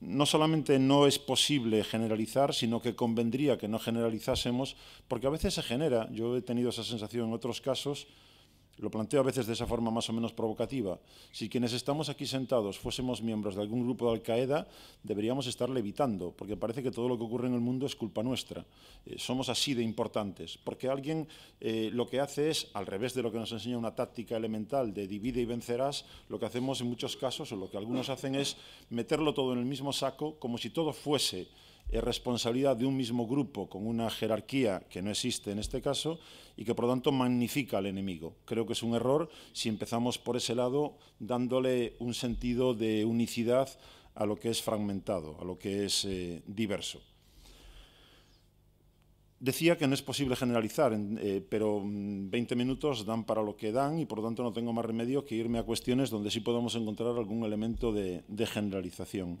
no solamente no es posible generalizar, sino que convendría que no generalizásemos, porque a veces se genera, yo he tenido esa sensación en otros casos, lo planteo a veces de esa forma más o menos provocativa. Si quienes estamos aquí sentados fuésemos miembros de algún grupo de Al-Qaeda, deberíamos estar levitando, porque parece que todo lo que ocurre en el mundo es culpa nuestra. Eh, somos así de importantes, porque alguien eh, lo que hace es, al revés de lo que nos enseña una táctica elemental de divide y vencerás, lo que hacemos en muchos casos, o lo que algunos hacen es meterlo todo en el mismo saco, como si todo fuese es responsabilidad de un mismo grupo con una jerarquía que no existe en este caso y que por lo tanto magnifica al enemigo. Creo que es un error si empezamos por ese lado dándole un sentido de unicidad a lo que es fragmentado, a lo que es eh, diverso. Decía que no es posible generalizar, eh, pero 20 mm, minutos dan para lo que dan y por lo tanto no tengo más remedio que irme a cuestiones donde sí podamos encontrar algún elemento de generalización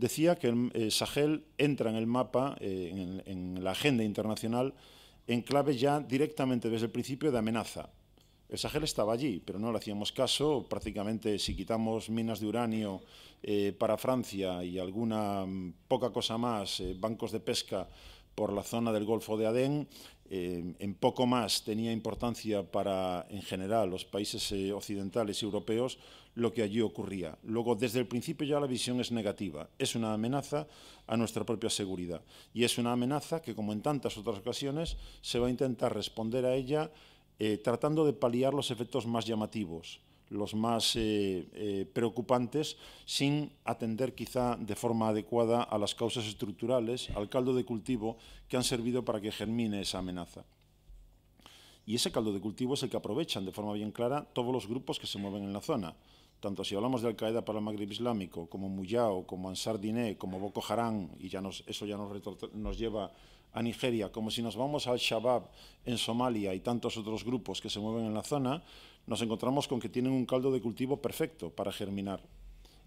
decía que el, eh, Sahel entra en el mapa, eh, en, la agenda internacional, en clave ya directamente desde el principio de amenaza. El Sahel estaba allí, pero no le hacíamos caso. Prácticamente si quitamos minas de uranio eh, para Francia y alguna mm, poca cosa más, bancos de pesca por la zona del Golfo de Adén, en poco más tenía importancia para, en general, los países occidentales y europeos lo que allí ocurría. Luego, desde el principio ya la visión es negativa, es una amenaza a nuestra propia seguridad y es una amenaza que, como en tantas otras ocasiones, se va a intentar responder a ella eh, tratando de paliar los efectos más llamativos, los más eh, eh, preocupantes, sin atender quizá de forma adecuada a las causas estructurales, al caldo de cultivo que han servido para que germine esa amenaza. Y ese caldo de cultivo es el que aprovechan de forma bien clara todos los grupos que se mueven en la zona tanto si hablamos de Al-Qaeda para el Magreb Islámico, como Muyao, como Ansar Diné, como Boko Haram, y eso ya nos, nos lleva a Nigeria, como si nos vamos al Shabab en Somalia y tantos otros grupos que se mueven en la zona, nos encontramos con que tienen un caldo de cultivo perfecto para germinar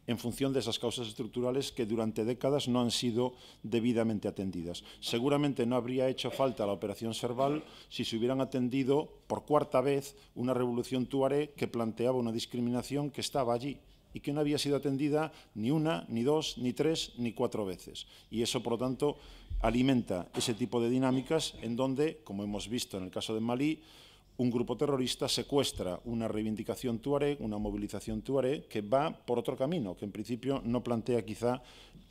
en función de esas causas estructurales que durante décadas no han sido debidamente atendidas. Seguramente no habría hecho falta la operación Serval si se hubieran atendido por cuarta vez una revolución Tuareg... que planteaba una discriminación que estaba allí y que no había sido atendida ni una, ni dos, ni tres, ni cuatro veces. Y eso, por lo tanto, alimenta ese tipo de dinámicas en donde, como hemos visto en el caso de Malí, un grupo terrorista secuestra una reivindicación tuareg, una movilización tuareg, que va por otro camino, que en principio no plantea quizá,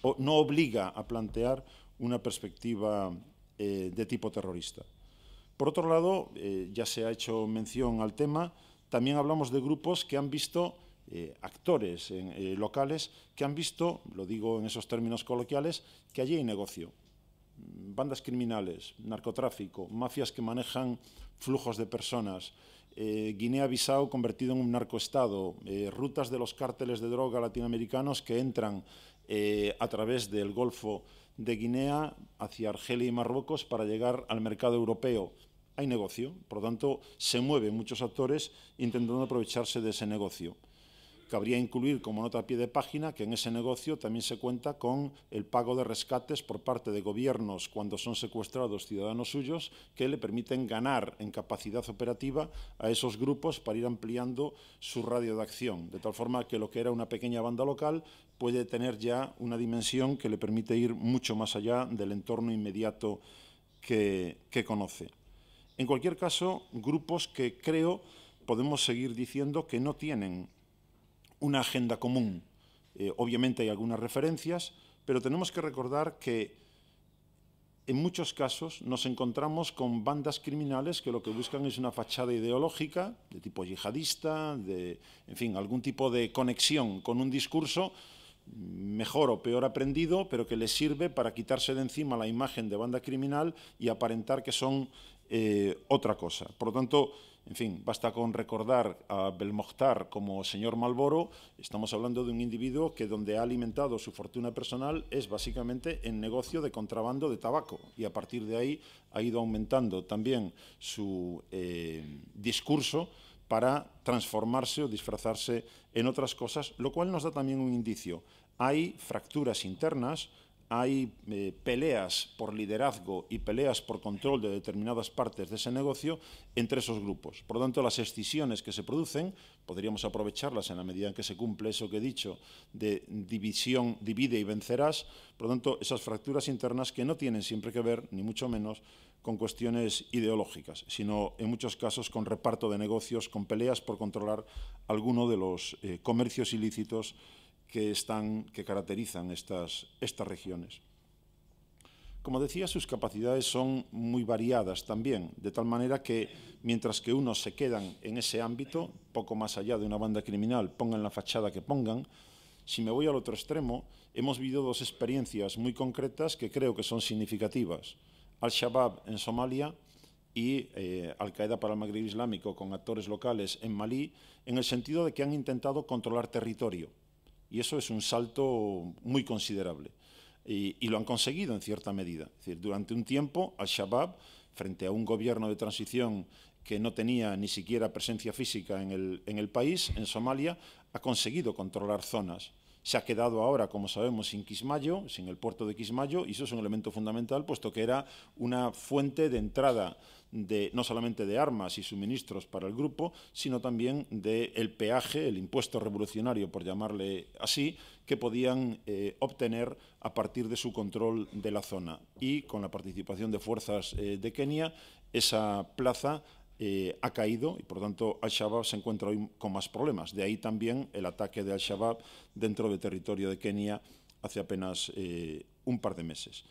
o no obliga a plantear una perspectiva eh, de tipo terrorista. Por otro lado, eh, ya se ha hecho mención al tema, también hablamos de grupos que han visto eh, actores locales, que han visto, lo digo en esos términos coloquiales, que allí hay negocio, bandas criminales, narcotráfico, mafias que manejan flujos de personas, eh, Guinea-Bissau convertido en un narcoestado, eh, rutas de los cárteles de droga latinoamericanos que entran eh, a través del Golfo de Guinea hacia Argelia y Marruecos para llegar al mercado europeo. Hay negocio, por lo tanto se mueven muchos actores intentando aprovecharse de ese negocio. Cabría incluir como nota a pie de página que en ese negocio también se cuenta con el pago de rescates por parte de gobiernos cuando son secuestrados ciudadanos suyos que le permiten ganar en capacidad operativa a esos grupos para ir ampliando su radio de acción, de tal forma que lo que era una pequeña banda local puede tener ya una dimensión que le permite ir mucho más allá del entorno inmediato que, que conoce. En cualquier caso, grupos que creo podemos seguir diciendo que no tienen una agenda común. Eh, obviamente hay algunas referencias, pero tenemos que recordar que en muchos casos nos encontramos con bandas criminales que lo que buscan es una fachada ideológica, de tipo yihadista, de, en fin, algún tipo de conexión con un discurso mejor o peor aprendido, pero que les sirve para quitarse de encima la imagen de banda criminal y aparentar que son eh, otra cosa. Por lo tanto, en fin, basta con recordar a Belmokhtar como señor Malboro, estamos hablando de un individuo que donde ha alimentado su fortuna personal es básicamente en negocio de contrabando de tabaco y a partir de ahí ha ido aumentando también su eh, discurso para transformarse o disfrazarse en otras cosas, lo cual nos da también un indicio. Hay fracturas internas, hay eh, peleas por liderazgo y peleas por control de determinadas partes de ese negocio entre esos grupos. Por lo tanto, las excisiones que se producen, podríamos aprovecharlas en la medida en que se cumple eso que he dicho de división, divide y vencerás. Por lo tanto, esas fracturas internas que no tienen siempre que ver, ni mucho menos, con cuestiones ideológicas, sino en muchos casos con reparto de negocios, con peleas por controlar alguno de los eh, comercios ilícitos que, caracterizan estas, regiones. Como decía, sus capacidades son muy variadas también, de tal manera que mientras que unos se quedan en ese ámbito, poco más allá de una banda criminal, pongan la fachada que pongan, si me voy al otro extremo, hemos vivido dos experiencias muy concretas que creo que son significativas. Al-Shabaab en Somalia y eh, Al-Qaeda para el Magreb Islámico con actores locales en Malí, en el sentido de que han intentado controlar territorio y eso es un salto muy considerable. Y, lo han conseguido en cierta medida. decir, durante un tiempo, Al-Shabaab, frente a un gobierno de transición que no tenía ni siquiera presencia física en el, país, en Somalia, ha conseguido controlar zonas se ha quedado ahora, como sabemos, sin Quismayo, sin el puerto de Kismayo, y eso es un elemento fundamental, puesto que era una fuente de entrada no solamente de armas y suministros para el grupo, sino también del peaje, el impuesto revolucionario, por llamarle así, que podían eh, obtener a partir de su control de la zona. Y con la participación de fuerzas eh, de Kenia, esa plaza eh, ha caído y por tanto Al-Shabaab se encuentra hoy con más problemas. De ahí también el ataque de Al-Shabaab dentro del territorio de Kenia hace apenas un par de meses.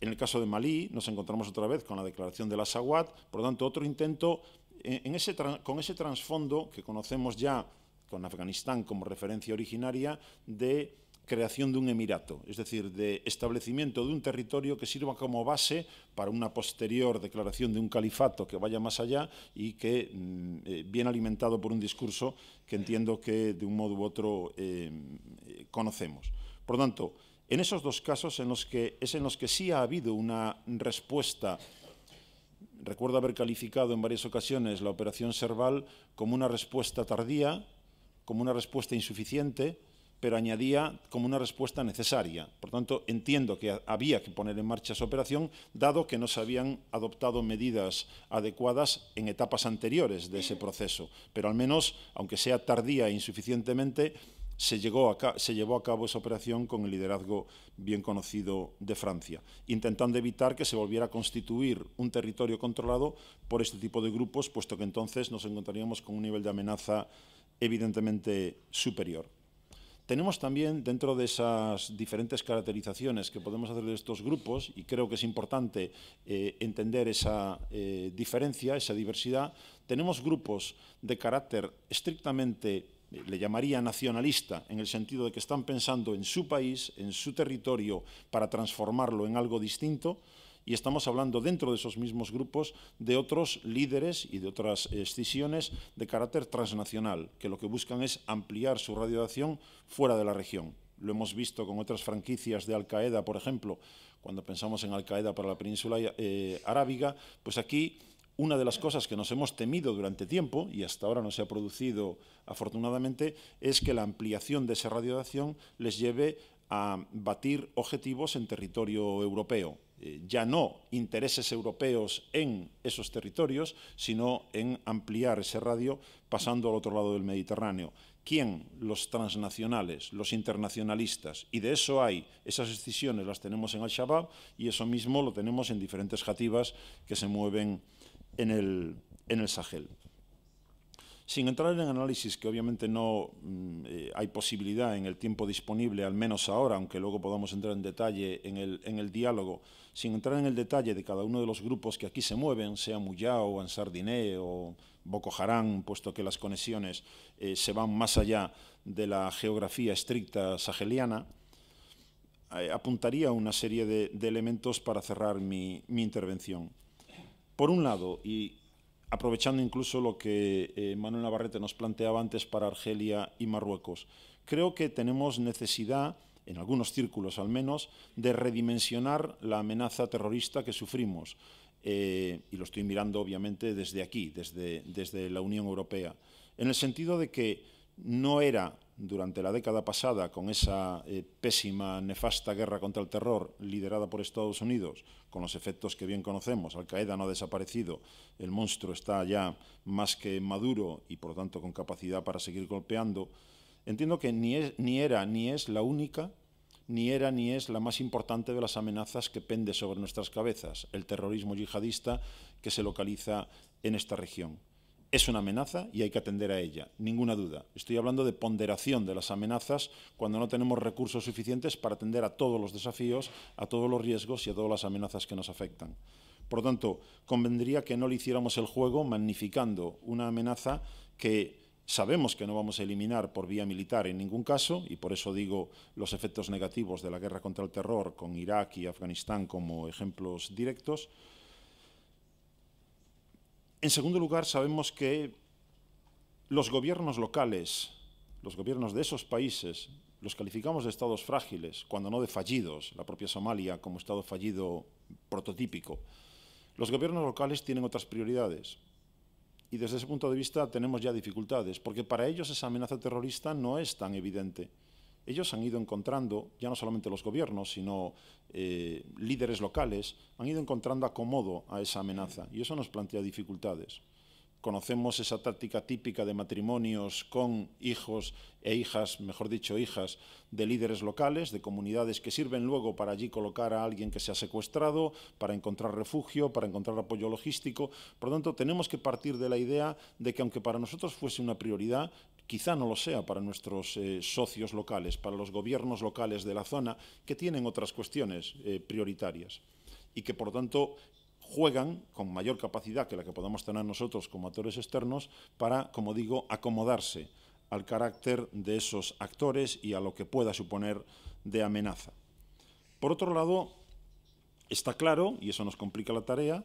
En el caso de Malí nos encontramos otra vez con la declaración de la Sawat, por lo tanto otro intento eh, con ese trasfondo que conocemos ya con Afganistán como referencia originaria de creación de un emirato, es decir, de establecimiento de un territorio que sirva como base para una posterior declaración de un califato que vaya más allá y que, viene mm, eh, bien alimentado por un discurso que entiendo que de un modo u otro eh, conocemos. Por lo tanto, en esos dos casos en los que, es en los que sí ha habido una respuesta. Recuerdo haber calificado en varias ocasiones la operación Serval como una respuesta tardía, como una respuesta insuficiente, pero añadía como una respuesta necesaria. Por tanto, entiendo que había que poner en marcha esa operación, dado que no se habían adoptado medidas adecuadas en etapas anteriores de ese proceso. Pero al menos, aunque sea tardía e insuficientemente, se, llevó a cabo esa operación con el liderazgo bien conocido de Francia, intentando evitar que se volviera a constituir un territorio controlado por este tipo de grupos, puesto que entonces nos encontraríamos con un nivel de amenaza evidentemente superior. Tenemos también dentro de esas diferentes caracterizaciones que podemos hacer de estos grupos, y creo que es importante eh, entender esa eh, diferencia, esa diversidad, tenemos grupos de carácter estrictamente le llamaría nacionalista, en el sentido de que están pensando en su país, en su territorio, para transformarlo en algo distinto, y estamos hablando dentro de esos mismos grupos de otros líderes y de otras escisiones de carácter transnacional, que lo que buscan es ampliar su radio de acción fuera de la región. Lo hemos visto con otras franquicias de Al-Qaeda, por ejemplo, cuando pensamos en Al-Qaeda para la península eh, arábiga, pues aquí una de las cosas que nos hemos temido durante tiempo, y hasta ahora no se ha producido afortunadamente, es que la ampliación de ese radio de acción les lleve a batir objetivos en territorio europeo. Eh, ya no intereses europeos en esos territorios, sino en ampliar ese radio pasando al otro lado del Mediterráneo. ¿Quién? Los transnacionales, los internacionalistas. Y de eso hay, esas decisiones las tenemos en Al-Shabaab y eso mismo lo tenemos en diferentes jativas que se mueven en el, en el Sahel. Sin entrar en análisis, que obviamente no mm, eh, hay posibilidad en el tiempo disponible, al menos ahora, aunque luego podamos entrar en detalle en el, diálogo, sin entrar en el detalle de cada uno de los grupos que aquí se mueven, sea Muyao, Ansardiné o Boko Haram, puesto que las conexiones eh, se van más allá de la geografía estricta saheliana, eh, apuntaría una serie de, elementos para cerrar mi intervención por un lado, y aprovechando incluso lo que eh, Manuel Navarrete nos planteaba antes para Argelia y Marruecos, creo que tenemos necesidad en algunos círculos al menos, de redimensionar la amenaza terrorista que sufrimos. Eh, y lo estoy mirando obviamente desde aquí, desde, desde la Unión Europea, en el sentido de que no era durante la década pasada con esa eh, pésima, nefasta guerra contra el terror liderada por Estados Unidos, con los efectos que bien conocemos, Al-Qaeda no ha desaparecido, el monstruo está ya más que maduro y por lo tanto con capacidad para seguir golpeando, entiendo que ni, ni era ni es la única, ni era ni es la más importante de las amenazas que pende sobre nuestras cabezas, el terrorismo yihadista que se localiza en esta región es una amenaza y hay que atender a ella, ninguna duda. Estoy hablando de ponderación de las amenazas cuando no tenemos recursos suficientes para atender a todos los desafíos, a todos los riesgos y a todas las amenazas que nos afectan. Por lo tanto, convendría que no le hiciéramos el juego magnificando una amenaza que Sabemos que no vamos a eliminar por vía militar en ningún caso, y por eso digo los efectos negativos de la guerra contra el terror con Irak y Afganistán como ejemplos directos, en segundo lugar, sabemos que los gobiernos locales, los gobiernos de esos países, los calificamos de estados frágiles, cuando no de fallidos, la propia Somalia como estado fallido prototípico. Los gobiernos locales tienen otras prioridades y desde ese punto de vista tenemos ya dificultades, porque para ellos esa amenaza terrorista no es tan evidente ellos han ido encontrando, ya no solamente los gobiernos, sino eh, líderes locales, han ido encontrando acomodo a esa amenaza y eso nos plantea dificultades. Conocemos esa táctica típica de matrimonios con hijos e hijas, mejor dicho, hijas de líderes locales, de comunidades que sirven luego para allí colocar a alguien que se ha secuestrado, para encontrar refugio, para encontrar apoyo logístico. Por lo tanto, tenemos que partir de la idea de que aunque para nosotros fuese una prioridad, Quizá no lo sea para nuestros eh, socios locales, para los gobiernos locales de la zona, que tienen otras cuestiones eh, prioritarias y que, por tanto, juegan con mayor capacidad que la que podamos tener nosotros como actores externos para, como digo, acomodarse al carácter de esos actores y a lo que pueda suponer de amenaza. Por otro lado, está claro, y eso nos complica la tarea,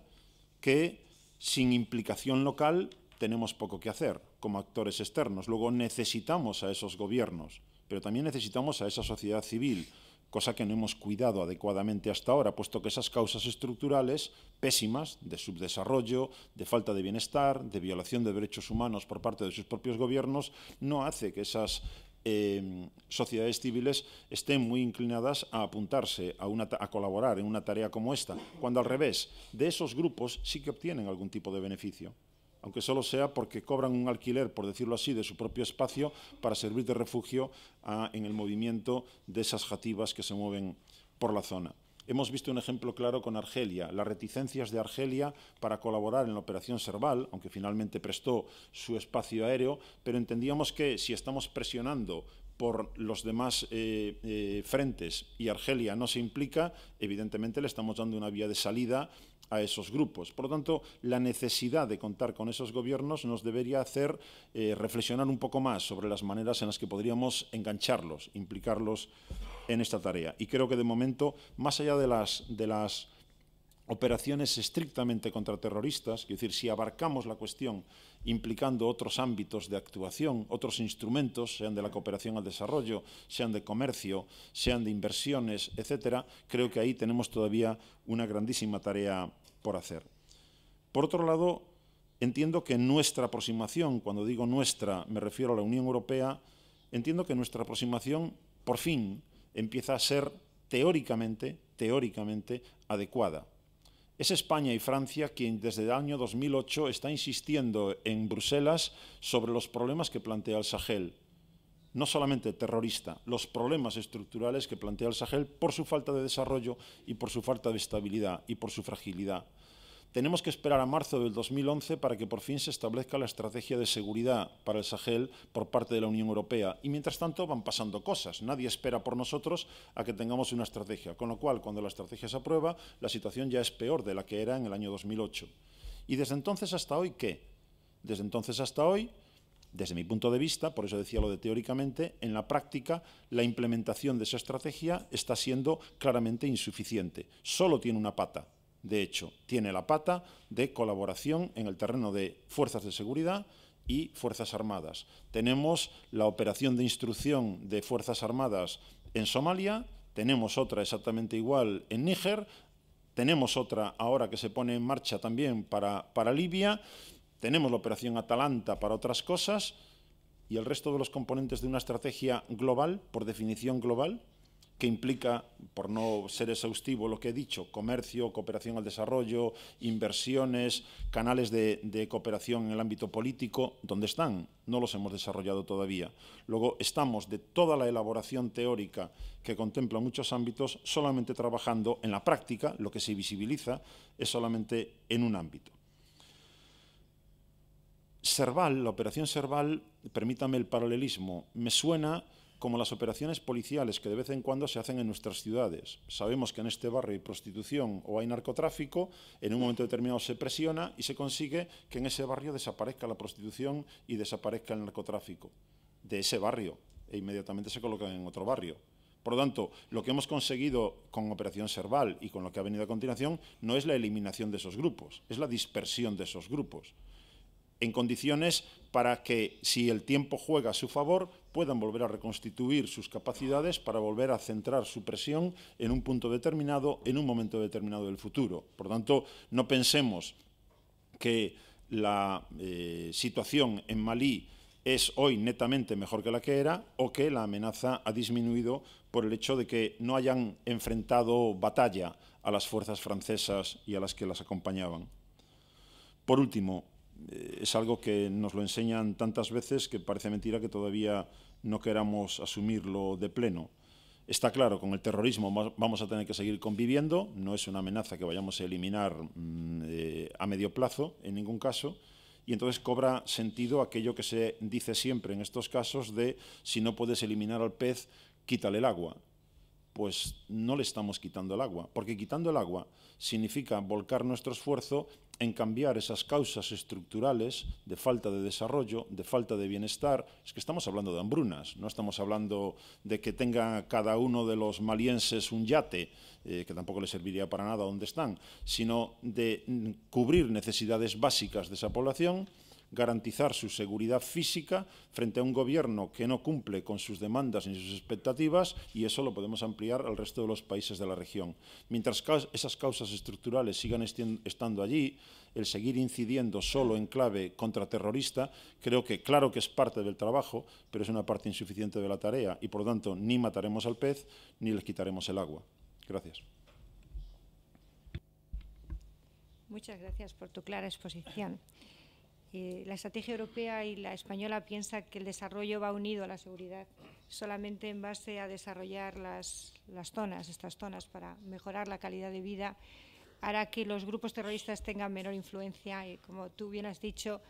que sin implicación local tenemos poco que hacer como actores externos. Luego necesitamos a esos gobiernos, pero también necesitamos a esa sociedad civil, cosa que no hemos cuidado adecuadamente hasta ahora, puesto que esas causas estructurales pésimas de subdesarrollo, de falta de bienestar, de violación de derechos humanos por parte de sus propios gobiernos, no hace que esas eh, sociedades civiles estén muy inclinadas a apuntarse, a, una, a colaborar en una tarea como esta, cuando al revés, de esos grupos sí que obtienen algún tipo de beneficio aunque solo sea porque cobran un alquiler, por decirlo así, de su propio espacio para servir de refugio ah, en el movimiento de esas jativas que se mueven por la zona. Hemos visto un ejemplo claro con Argelia, las reticencias de Argelia para colaborar en la operación Serval, aunque finalmente prestó su espacio aéreo, pero entendíamos que si estamos presionando por los demás eh, eh, frentes y Argelia no se implica, evidentemente le estamos dando una vía de salida a esos grupos. Por lo tanto, la necesidad de contar con esos gobiernos nos debería hacer eh, reflexionar un poco más sobre las maneras en las que podríamos engancharlos, implicarlos en esta tarea. Y creo que de momento, más allá de las, de las operaciones estrictamente contraterroristas, es decir, si abarcamos la cuestión implicando otros ámbitos de actuación, otros instrumentos, sean de la cooperación al desarrollo, sean de comercio, sean de inversiones, etcétera, creo que ahí tenemos todavía una grandísima tarea por hacer. Por otro lado, entiendo que nuestra aproximación, cuando digo nuestra, me refiero a la Unión Europea, entiendo que nuestra aproximación por fin empieza a ser teóricamente, teóricamente adecuada es España y Francia quien desde el año 2008 está insistiendo en Bruselas sobre los problemas que plantea el Sahel. No solamente terrorista, los problemas estructurales que plantea el Sahel por su falta de desarrollo y por su falta de estabilidad y por su fragilidad. Tenemos que esperar a marzo del 2011 para que por fin se establezca la estrategia de seguridad para el Sahel por parte de la Unión Europea. Y mientras tanto van pasando cosas. Nadie espera por nosotros a que tengamos una estrategia. Con lo cual, cuando la estrategia se aprueba, la situación ya es peor de la que era en el año 2008. ¿Y desde entonces hasta hoy qué? Desde entonces hasta hoy, desde mi punto de vista, por eso decía lo de teóricamente, en la práctica la implementación de esa estrategia está siendo claramente insuficiente. Solo tiene una pata, de hecho, tiene la pata de colaboración en el terreno de fuerzas de seguridad y fuerzas armadas. Tenemos la operación de instrucción de fuerzas armadas en Somalia, tenemos otra exactamente igual en Níger, tenemos otra ahora que se pone en marcha también para, para Libia, tenemos la operación Atalanta para otras cosas y el resto de los componentes de una estrategia global, por definición global, que implica, por no ser exhaustivo lo que he dicho, comercio, cooperación al desarrollo, inversiones, canales de, cooperación en el ámbito político, ¿dónde están? No los hemos desarrollado todavía. Luego estamos de toda la elaboración teórica que contempla muchos ámbitos, solamente trabajando en la práctica, lo que se visibiliza es solamente en un ámbito. Serval, la operación Serval, permítame el paralelismo, me suena como las operaciones policiales que de vez en cuando se hacen en nuestras ciudades. Sabemos que en este barrio hay prostitución o hay narcotráfico, en un momento determinado se presiona y se consigue que en ese barrio desaparezca la prostitución y desaparezca el narcotráfico de ese barrio e inmediatamente se colocan en otro barrio. Por lo tanto, lo que hemos conseguido con Operación Serval y con lo que ha venido a continuación no es la eliminación de esos grupos, es la dispersión de esos grupos en condiciones para que, si el tiempo juega a su favor, puedan volver a reconstituir sus capacidades para volver a centrar su presión en un punto determinado, en un momento determinado del futuro. Por tanto, no pensemos que la eh, situación en Malí es hoy netamente mejor que la que era o que la amenaza ha disminuido por el hecho de que no hayan enfrentado batalla a las fuerzas francesas y a las que las acompañaban. Por último, es algo que nos lo enseñan tantas veces que parece mentira que todavía no queramos asumirlo de pleno. Está claro, con el terrorismo vamos a tener que seguir conviviendo, no es una amenaza que vayamos a eliminar mm, eh, a medio plazo en ningún caso, y entonces cobra sentido aquello que se dice siempre en estos casos de si no puedes eliminar al pez, quítale el agua. Pues no le estamos quitando el agua, porque quitando el agua significa volcar nuestro esfuerzo en cambiar esas causas estructurales de falta de desarrollo, de falta de bienestar. Es que estamos hablando de hambrunas, no estamos hablando de que tenga cada uno de los malienses un yate, eh, que tampoco le serviría para nada donde están, sino de mm, cubrir necesidades básicas de esa población garantizar su seguridad física frente a un gobierno que no cumple con sus demandas ni sus expectativas y eso lo podemos ampliar al resto de los países de la región. Mientras esas causas estructurales sigan estando allí, el seguir incidiendo solo en clave contraterrorista, creo que claro que es parte del trabajo, pero es una parte insuficiente de la tarea y por lo tanto ni mataremos al pez ni les quitaremos el agua. Gracias. Muchas gracias por tu clara exposición la estrategia europea y la española piensa que el desarrollo va unido a la seguridad, solamente en base a desarrollar las, zonas, estas zonas, para mejorar la calidad de vida, hará que los grupos terroristas tengan menor influencia y, como tú bien has dicho,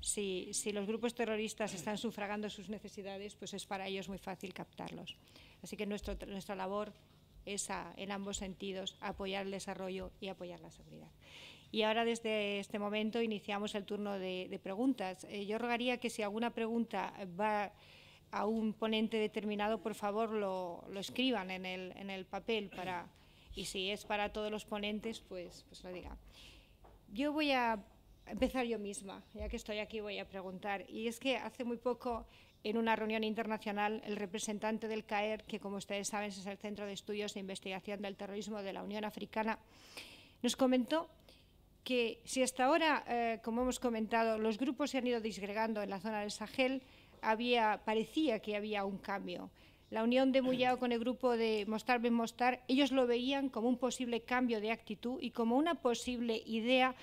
si, los grupos terroristas están sufragando sus necesidades, pues es para ellos muy fácil captarlos. Así que nuestra labor es, en ambos sentidos, apoyar el desarrollo y apoyar la seguridad. Y ahora desde este momento iniciamos el turno de, preguntas. Eh, yo rogaría que si alguna pregunta va a un ponente determinado, por favor lo, escriban en el, papel para, y si es para todos los ponentes, pues, pues lo digan. Yo voy a empezar yo misma, ya que estoy aquí voy a preguntar. Y es que hace muy poco, en una reunión internacional, el representante del CAER, que como ustedes saben es el Centro de Estudios de Investigación del Terrorismo de la Unión Africana, nos comentó que si hasta ahora, eh, como hemos comentado, los grupos se han ido disgregando en la zona del Sahel, había, parecía que había un cambio. La unión de Mullao con el grupo de Mostar Ben Mostar, ellos lo veían como un posible cambio de actitud y como una posible idea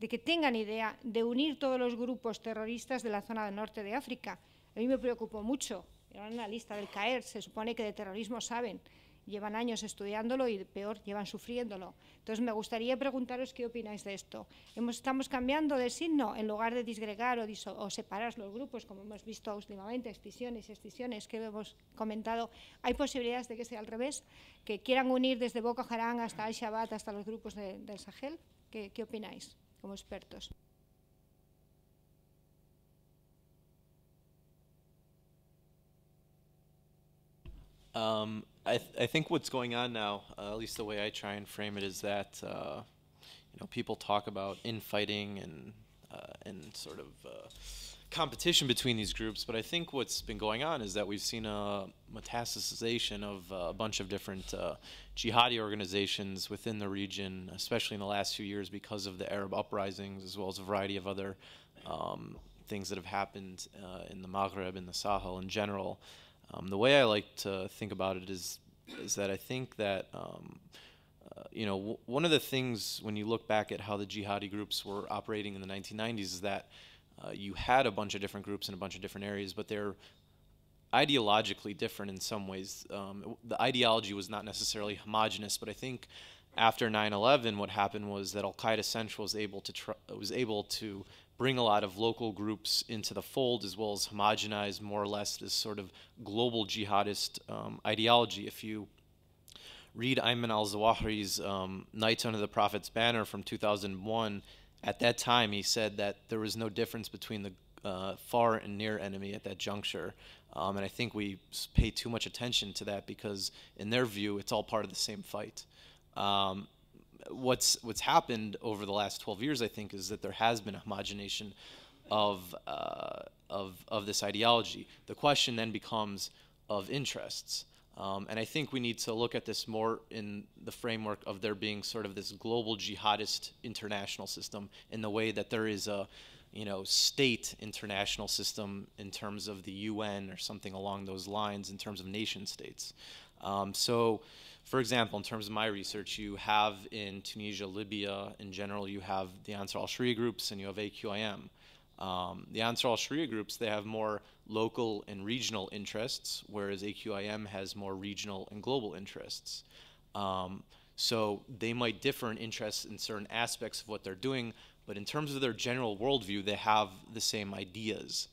de que tengan idea de unir todos los grupos terroristas de la zona del norte de África. A mí me preocupó mucho. Era una lista del CAER, se supone que de terrorismo saben llevan años estudiándolo y peor, llevan sufriéndolo. Entonces, me gustaría preguntaros qué opináis de esto. ¿Estamos cambiando de signo en lugar de disgregar o, separar los grupos, como hemos visto últimamente, excisiones y excisiones que hemos comentado? ¿Hay posibilidades de que sea al revés? ¿Que quieran unir desde Boko Haram hasta Al-Shabaab, hasta los grupos del Sahel? ¿Qué opináis como expertos? Um, I, th I think what's going on now, uh, at least the way I try and frame it, is that uh, you know people talk about infighting and uh, and sort of uh, competition between these groups. But I think what's been going on is that we've seen a metastasization of uh, a bunch of different uh, jihadi organizations within the region, especially in the last few years because of the Arab uprisings, as well as a variety of other um, things that have happened uh, in the Maghreb, in the Sahel in general. Um, the way I like to think about it is is that I think that um, uh, you know one of the things when you look back at how the jihadi groups were operating in the 1990s is that uh, you had a bunch of different groups in a bunch of different areas, but they're ideologically different in some ways. Um, the ideology was not necessarily homogenous, but I think after 9/11, what happened was that Al Qaeda Central was able to was able to bring a lot of local groups into the fold as well as homogenize more or less this sort of global jihadist um, ideology. If you read Ayman al zawahris um, Under the Prophet's Banner from 2001, at that time he said that there was no difference between the uh, far and near enemy at that juncture. Um, and I think we pay too much attention to that because, in their view, it's all part of the same fight. Um, what's what's happened over the last 12 years, I think, is that there has been a homogenization of uh, of of this ideology. The question then becomes of interests, um, and I think we need to look at this more in the framework of there being sort of this global jihadist international system in the way that there is a you know state international system in terms of the UN or something along those lines in terms of nation states. Um, so for example, in terms of my research, you have in Tunisia, Libya, in general, you have the Ansar al-Sharia groups and you have AQIM. Um, the Ansar al-Sharia groups, they have more local and regional interests, whereas AQIM has more regional and global interests. Um, so they might differ in interests in certain aspects of what they're doing, but in terms of their general worldview, they have the same ideas.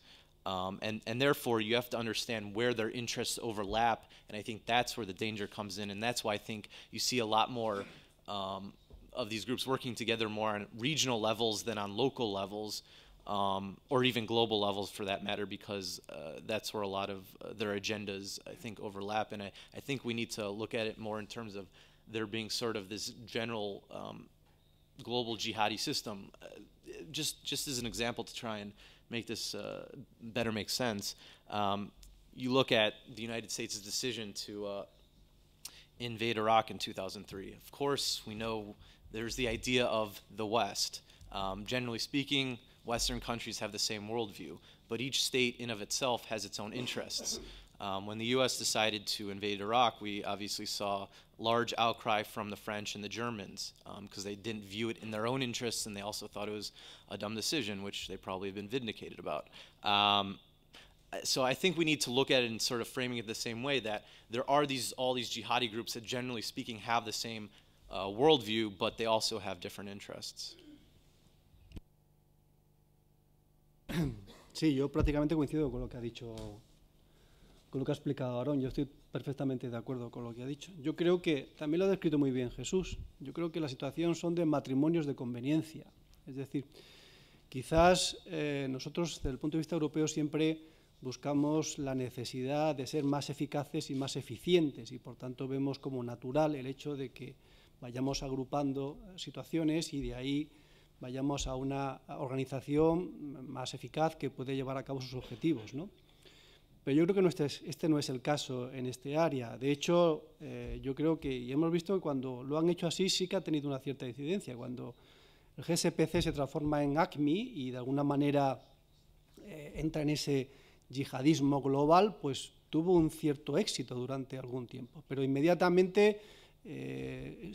Um, and, and therefore, you have to understand where their interests overlap. And I think that's where the danger comes in. And that's why I think you see a lot more um, of these groups working together more on regional levels than on local levels. Um, or even global levels for that matter, because uh, that's where a lot of uh, their agendas, I think, overlap. And I, I think we need to look at it more in terms of there being sort of this general um, global jihadi system. Uh, just, just as an example to try and make this uh, better make sense. Um, you look at the United States' decision to uh, invade Iraq in 2003. Of course, we know there's the idea of the West. Um, generally speaking, Western countries have the same worldview, but each state in of itself has its own interests. Um, when the U.S. decided to invade Iraq, we obviously saw large outcry from the French and the Germans because um, they didn't view it in their own interests and they also thought it was a dumb decision, which they probably have been vindicated about. Um, so I think we need to look at it and sort of framing it the same way that there are these all these jihadi groups that generally speaking have the same uh, worldview, but they also have different interests. Sí, yo prácticamente coincido con lo que ha dicho con lo que ha explicado Aarón. Yo estoy perfectamente de acuerdo con lo que ha dicho. Yo creo que también lo ha descrito muy bien Jesús. Yo creo que la situación son de matrimonios de conveniencia. Es decir, quizás eh, nosotros desde el punto de vista europeo siempre buscamos la necesidad de ser más eficaces y más eficientes y por tanto vemos como natural el hecho de que vayamos agrupando situaciones y de ahí vayamos a una organización más eficaz que puede llevar a cabo sus objetivos, ¿no? Pero yo creo que no este, este, no es el caso en este área. De hecho, eh, yo creo que, y hemos visto que cuando lo han hecho así, sí que ha tenido una cierta incidencia. Cuando el GSPC se transforma en ACMI y de alguna manera eh, entra en ese yihadismo global, pues tuvo un cierto éxito durante algún tiempo. Pero inmediatamente eh,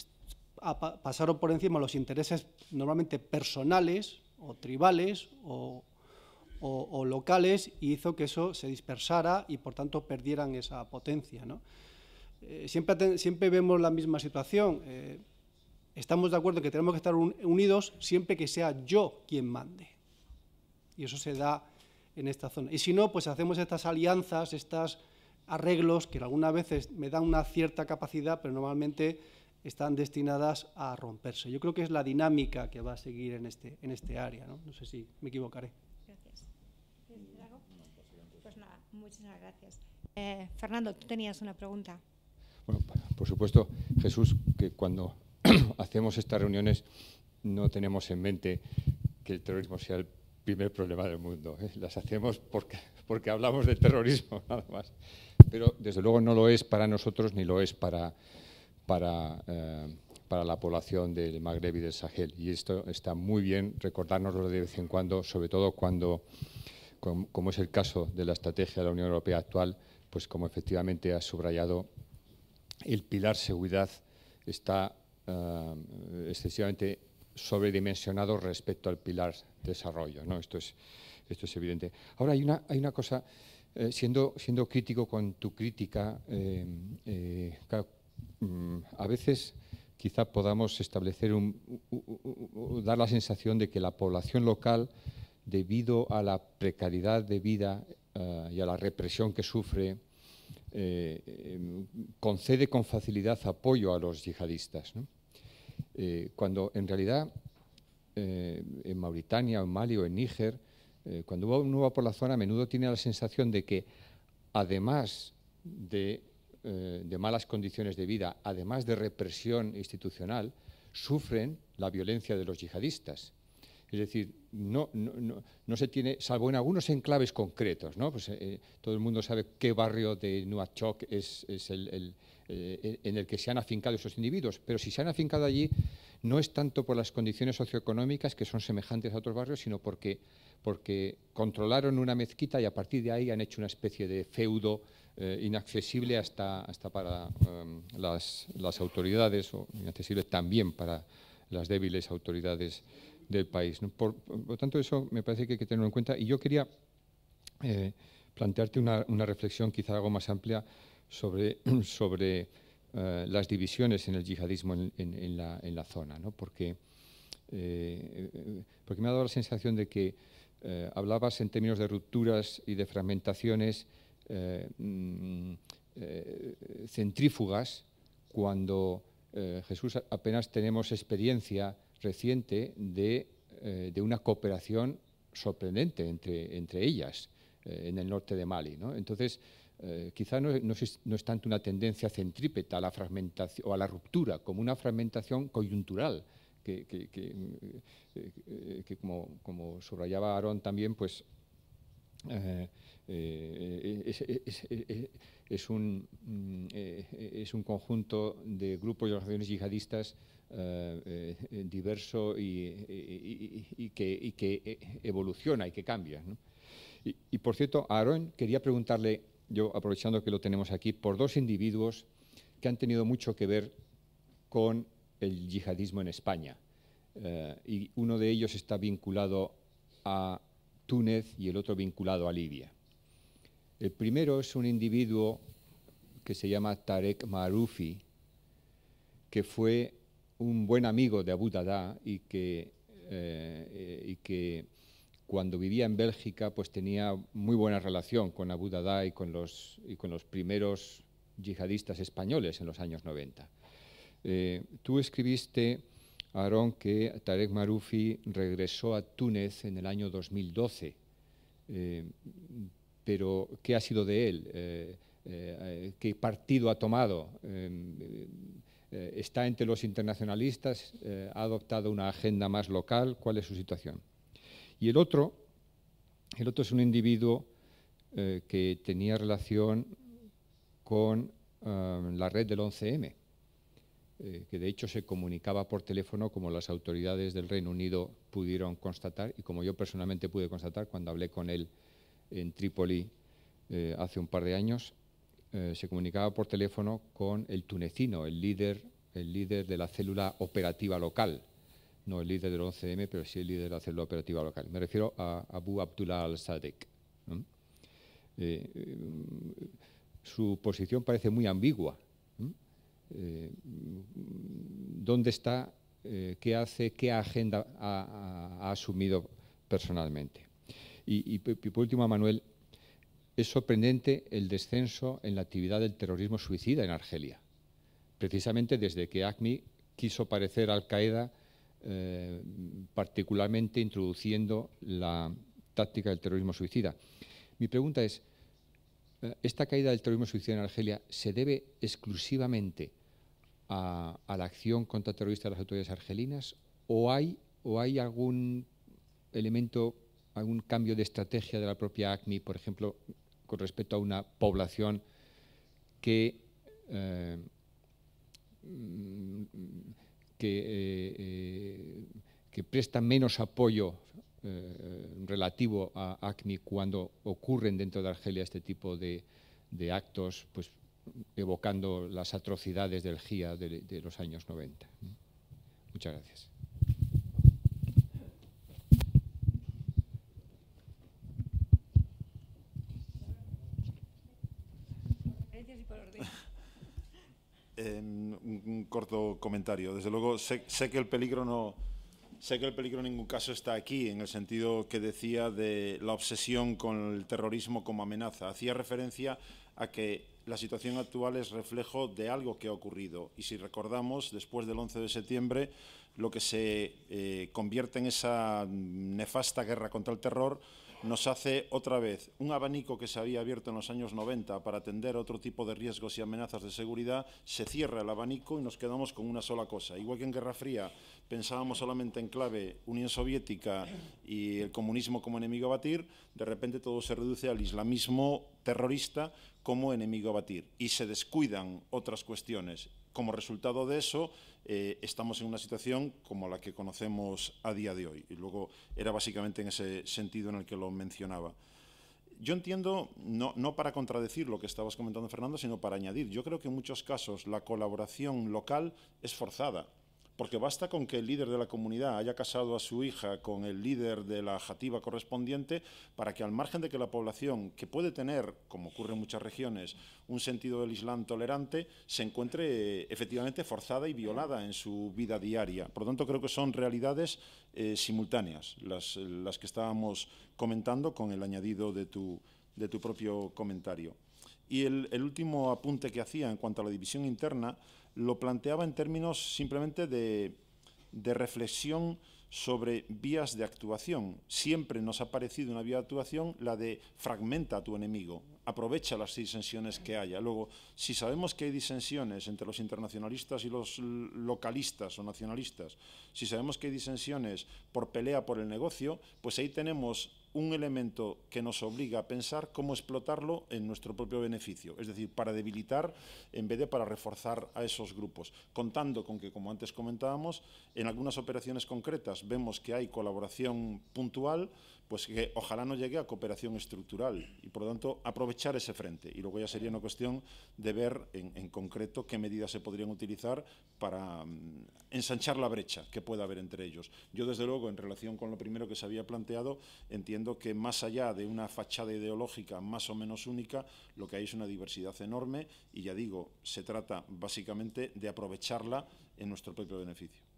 pasaron por encima los intereses normalmente personales o tribales o o, locales y hizo que eso se dispersara y por tanto perdieran esa potencia. Eh, siempre, vemos la misma situación. Eh, estamos de acuerdo que tenemos que estar unidos siempre que sea yo quien mande. Y eso se da en esta zona. Y si no, pues hacemos estas alianzas, estos arreglos que algunas veces me dan una cierta capacidad, pero normalmente están destinadas a romperse. Yo creo que es la dinámica que va a seguir en este, en este área. no sé si me equivocaré. Muchísimas gracias. Eh, Fernando, tú tenías una pregunta. Bueno, por supuesto, Jesús, que cuando hacemos estas reuniones no tenemos en mente que el terrorismo sea el primer problema del mundo. ¿eh? Las hacemos porque, porque hablamos de terrorismo, nada más. Pero desde luego no lo es para nosotros ni lo es para, para, eh, para la población del Magreb y del Sahel. Y esto está muy bien recordárnoslo de vez en cuando, sobre todo cuando como, es el caso de la estrategia de la Unión Europea actual, pues como efectivamente ha subrayado, el pilar seguridad está eh, excesivamente sobredimensionado respecto al pilar desarrollo. Esto, es, esto es evidente. Ahora, hay una, hay una cosa, eh, siendo, siendo crítico con tu crítica, eh, mm, a veces quizá podamos establecer un, dar la sensación de que la población local debido a la precariedad de vida eh, y a la represión que sufre, eh, em, concede con facilidad apoyo a los yihadistas. Eh, cuando en realidad en Mauritania, en Mali o en Níger, cuando uno va por la zona a menudo tiene la sensación de que además de malas condiciones de vida, además de represión institucional, sufren la violencia de los yihadistas es decir, no, se tiene, salvo en algunos enclaves concretos, Pues, eh, todo el mundo sabe qué barrio de Nuachoc es, el, eh, en el que se han afincado esos individuos, pero si se han afincado allí no es tanto por las condiciones socioeconómicas que son semejantes a otros barrios, sino porque, controlaron una mezquita y a partir de ahí han hecho una especie de feudo eh, inaccesible hasta, hasta para las, las autoridades, o inaccesible también para las débiles autoridades del país. Por, lo tanto, eso me parece que hay que tenerlo en cuenta. Y yo quería eh, plantearte una, reflexión quizá algo más amplia sobre, sobre eh, las divisiones en el yihadismo en, la, zona, porque, eh, porque me ha dado la sensación de que hablabas en términos de rupturas y de fragmentaciones mm, centrífugas cuando Jesús apenas tenemos experiencia reciente eh, de, una cooperación sorprendente entre, entre ellas eh, en el norte de Mali. ¿no? Entonces, eh, quizá no, es, tanto una tendencia centrípeta a la fragmentación o a la ruptura como una fragmentación coyuntural. Que, como, subrayaba Aarón también, pues es, un, mm, es un conjunto de grupos y organizaciones yihadistas eh, eh, diverso y, que, eh, evoluciona y que cambia. Y, por cierto, Aaron quería preguntarle, yo aprovechando que lo tenemos aquí, por dos individuos que han tenido mucho que ver con el yihadismo en España. y uno de ellos está vinculado a Túnez y el otro vinculado a Libia. El primero es un individuo que se llama Tarek Marufi, que fue un buen amigo de Abu Dada eh, y que, cuando vivía en Bélgica pues tenía muy buena relación con Abu Dada y con los, con los primeros yihadistas españoles en los años 90. Eh, tú escribiste, Aaron, que Tarek Marufi regresó a Túnez en el año 2012, eh, pero ¿qué ha sido de él? ¿Qué partido ha tomado? Eh, está entre los internacionalistas, eh, ha adoptado una agenda más local, cuál es su situación. Y el otro, el otro es un individuo eh, que tenía relación con la red del 11M, que de hecho se comunicaba por teléfono como las autoridades del Reino Unido pudieron constatar y como yo personalmente pude constatar cuando hablé con él en Trípoli hace un par de años eh, se comunicaba por teléfono con el tunecino, el líder, el líder de la célula operativa local. No el líder del 11M, pero sí el líder de la célula operativa local. Me refiero a Abu Abdullah al-Sadek. Eh, eh, su posición parece muy ambigua. ¿Dónde está? ¿Qué hace? ¿Qué agenda ha, asumido personalmente? y por último, Manuel, es sorprendente el descenso en la actividad del terrorismo suicida en Argelia, precisamente desde que ACMI quiso parecer Al-Qaeda, eh, particularmente introduciendo la táctica del terrorismo suicida. Mi pregunta es, eh, ¿esta caída del terrorismo suicida en Argelia se debe exclusivamente a, la acción contraterrorista de las autoridades argelinas o hay, o hay algún elemento algún cambio de estrategia de la propia ACMI, por ejemplo, con respecto a una población que, eh, eh, eh, que, presta menos apoyo relativo a ACMI cuando ocurren dentro de Argelia este tipo de, actos, pues evocando las atrocidades del GIA de, de los años 90. Muchas gracias. un, corto comentario. Desde luego, sé, que el peligro no, sé que el peligro en ningún caso está aquí, en el sentido que decía de la obsesión con el terrorismo como amenaza. Hacía referencia a que la situación actual es reflejo de algo que ha ocurrido. Y si recordamos, después del 11 de septiembre, lo que se eh, convierte en esa mm, nefasta guerra contra el terror nos hace otra vez un abanico que se había abierto en los años 90 para atender otro tipo de riesgos y amenazas de seguridad, se cierra el abanico y nos quedamos con una sola cosa. Igual que en Guerra Fría pensábamos solamente en clave Unión Soviética y el comunismo como enemigo a batir, de repente todo se reduce al islamismo terrorista como enemigo a batir y se descuidan otras cuestiones como resultado de eso, eh, estamos en una situación como la que conocemos a día de hoy. Y luego era básicamente en ese sentido en el que lo mencionaba. Yo entiendo, no, no para contradecir lo que estabas comentando, Fernando, sino para añadir, yo creo que en muchos casos la colaboración local es forzada porque basta con que el líder de la comunidad haya casado a su hija con el líder de la jativa correspondiente para que al margen de que la población, que puede tener, como ocurre en muchas regiones, un sentido del Islam tolerante, se encuentre eh, efectivamente forzada y violada en su vida diaria. Por lo tanto, creo que son realidades eh, simultáneas las, que estábamos comentando con el añadido de tu, de tu propio comentario. Y el, el último apunte que hacía en cuanto a la división interna, lo planteaba en términos simplemente de, reflexión sobre vías de actuación. Siempre nos ha parecido una vía de actuación la de fragmenta a tu enemigo, aprovecha las disensiones que haya. Luego, si sabemos que hay disensiones entre los internacionalistas y los localistas o nacionalistas, si sabemos que hay disensiones por pelea por el negocio, pues ahí tenemos un elemento que nos obliga a pensar cómo explotarlo en nuestro propio beneficio, es decir, para debilitar en vez de para reforzar a esos grupos, contando con que, como antes comentábamos, en algunas operaciones concretas vemos que hay colaboración puntual, pues que ojalá no llegue a cooperación estructural y, por lo tanto, aprovechar ese frente. Y luego ya sería una cuestión de ver en, concreto qué medidas se podrían utilizar para mm, ensanchar la brecha que pueda haber entre ellos. Yo, desde luego, en relación con lo primero que se había planteado, entiendo que más allá de una fachada ideológica más o menos única, lo que hay es una diversidad enorme y, ya digo, se trata básicamente de aprovecharla en nuestro propio beneficio.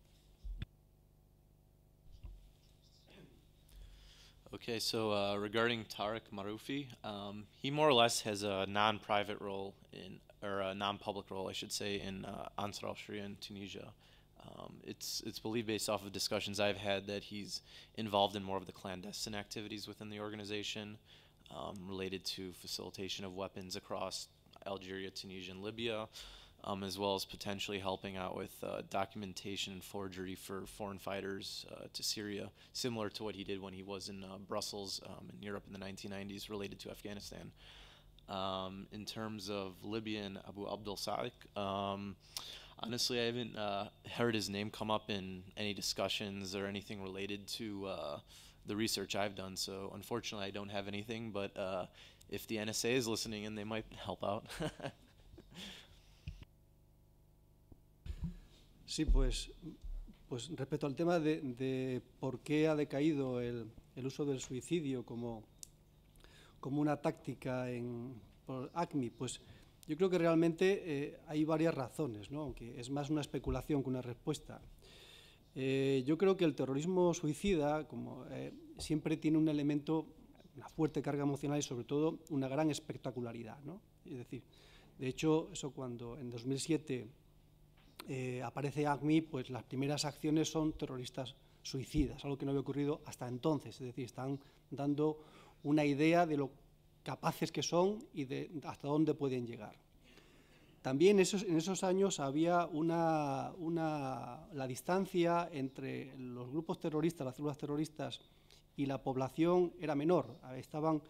Okay, so uh, regarding Tarek Marufi, um, he more or less has a non-private role in, or a non-public role, I should say, in uh, Ansar al-Sharia in Tunisia. Um, it's it's believed based off of discussions I've had that he's involved in more of the clandestine activities within the organization, um, related to facilitation of weapons across Algeria, Tunisia, and Libya um, as well as potentially helping out with uh, documentation and forgery for foreign fighters uh, to Syria, similar to what he did when he was in uh, Brussels um, in Europe in the 1990s related to Afghanistan. Um, in terms of Libya and Abu Abdul Sadik, um, honestly, I haven't uh, heard his name come up in any discussions or anything related to uh, the research I've done. So unfortunately, I don't have anything, but uh, if the NSA is listening and they might help out. Sí, pues, pues respecto al tema de, por qué ha decaído el, el, uso del suicidio como, como una táctica en, por ACMI, pues yo creo que realmente eh, hay varias razones, ¿no? aunque es más una especulación que una respuesta. Eh, yo creo que el terrorismo suicida como, eh, siempre tiene un elemento, una fuerte carga emocional y sobre todo una gran espectacularidad. ¿no? Es decir, de hecho, eso cuando en 2007 eh, aparece ACMI, pues las primeras acciones son terroristas suicidas, algo que no había ocurrido hasta entonces. Es decir, están dando una idea de lo capaces que son y de hasta dónde pueden llegar. También esos, en esos años había una, la distancia entre los grupos terroristas, las células terroristas y la población era menor. Estaban,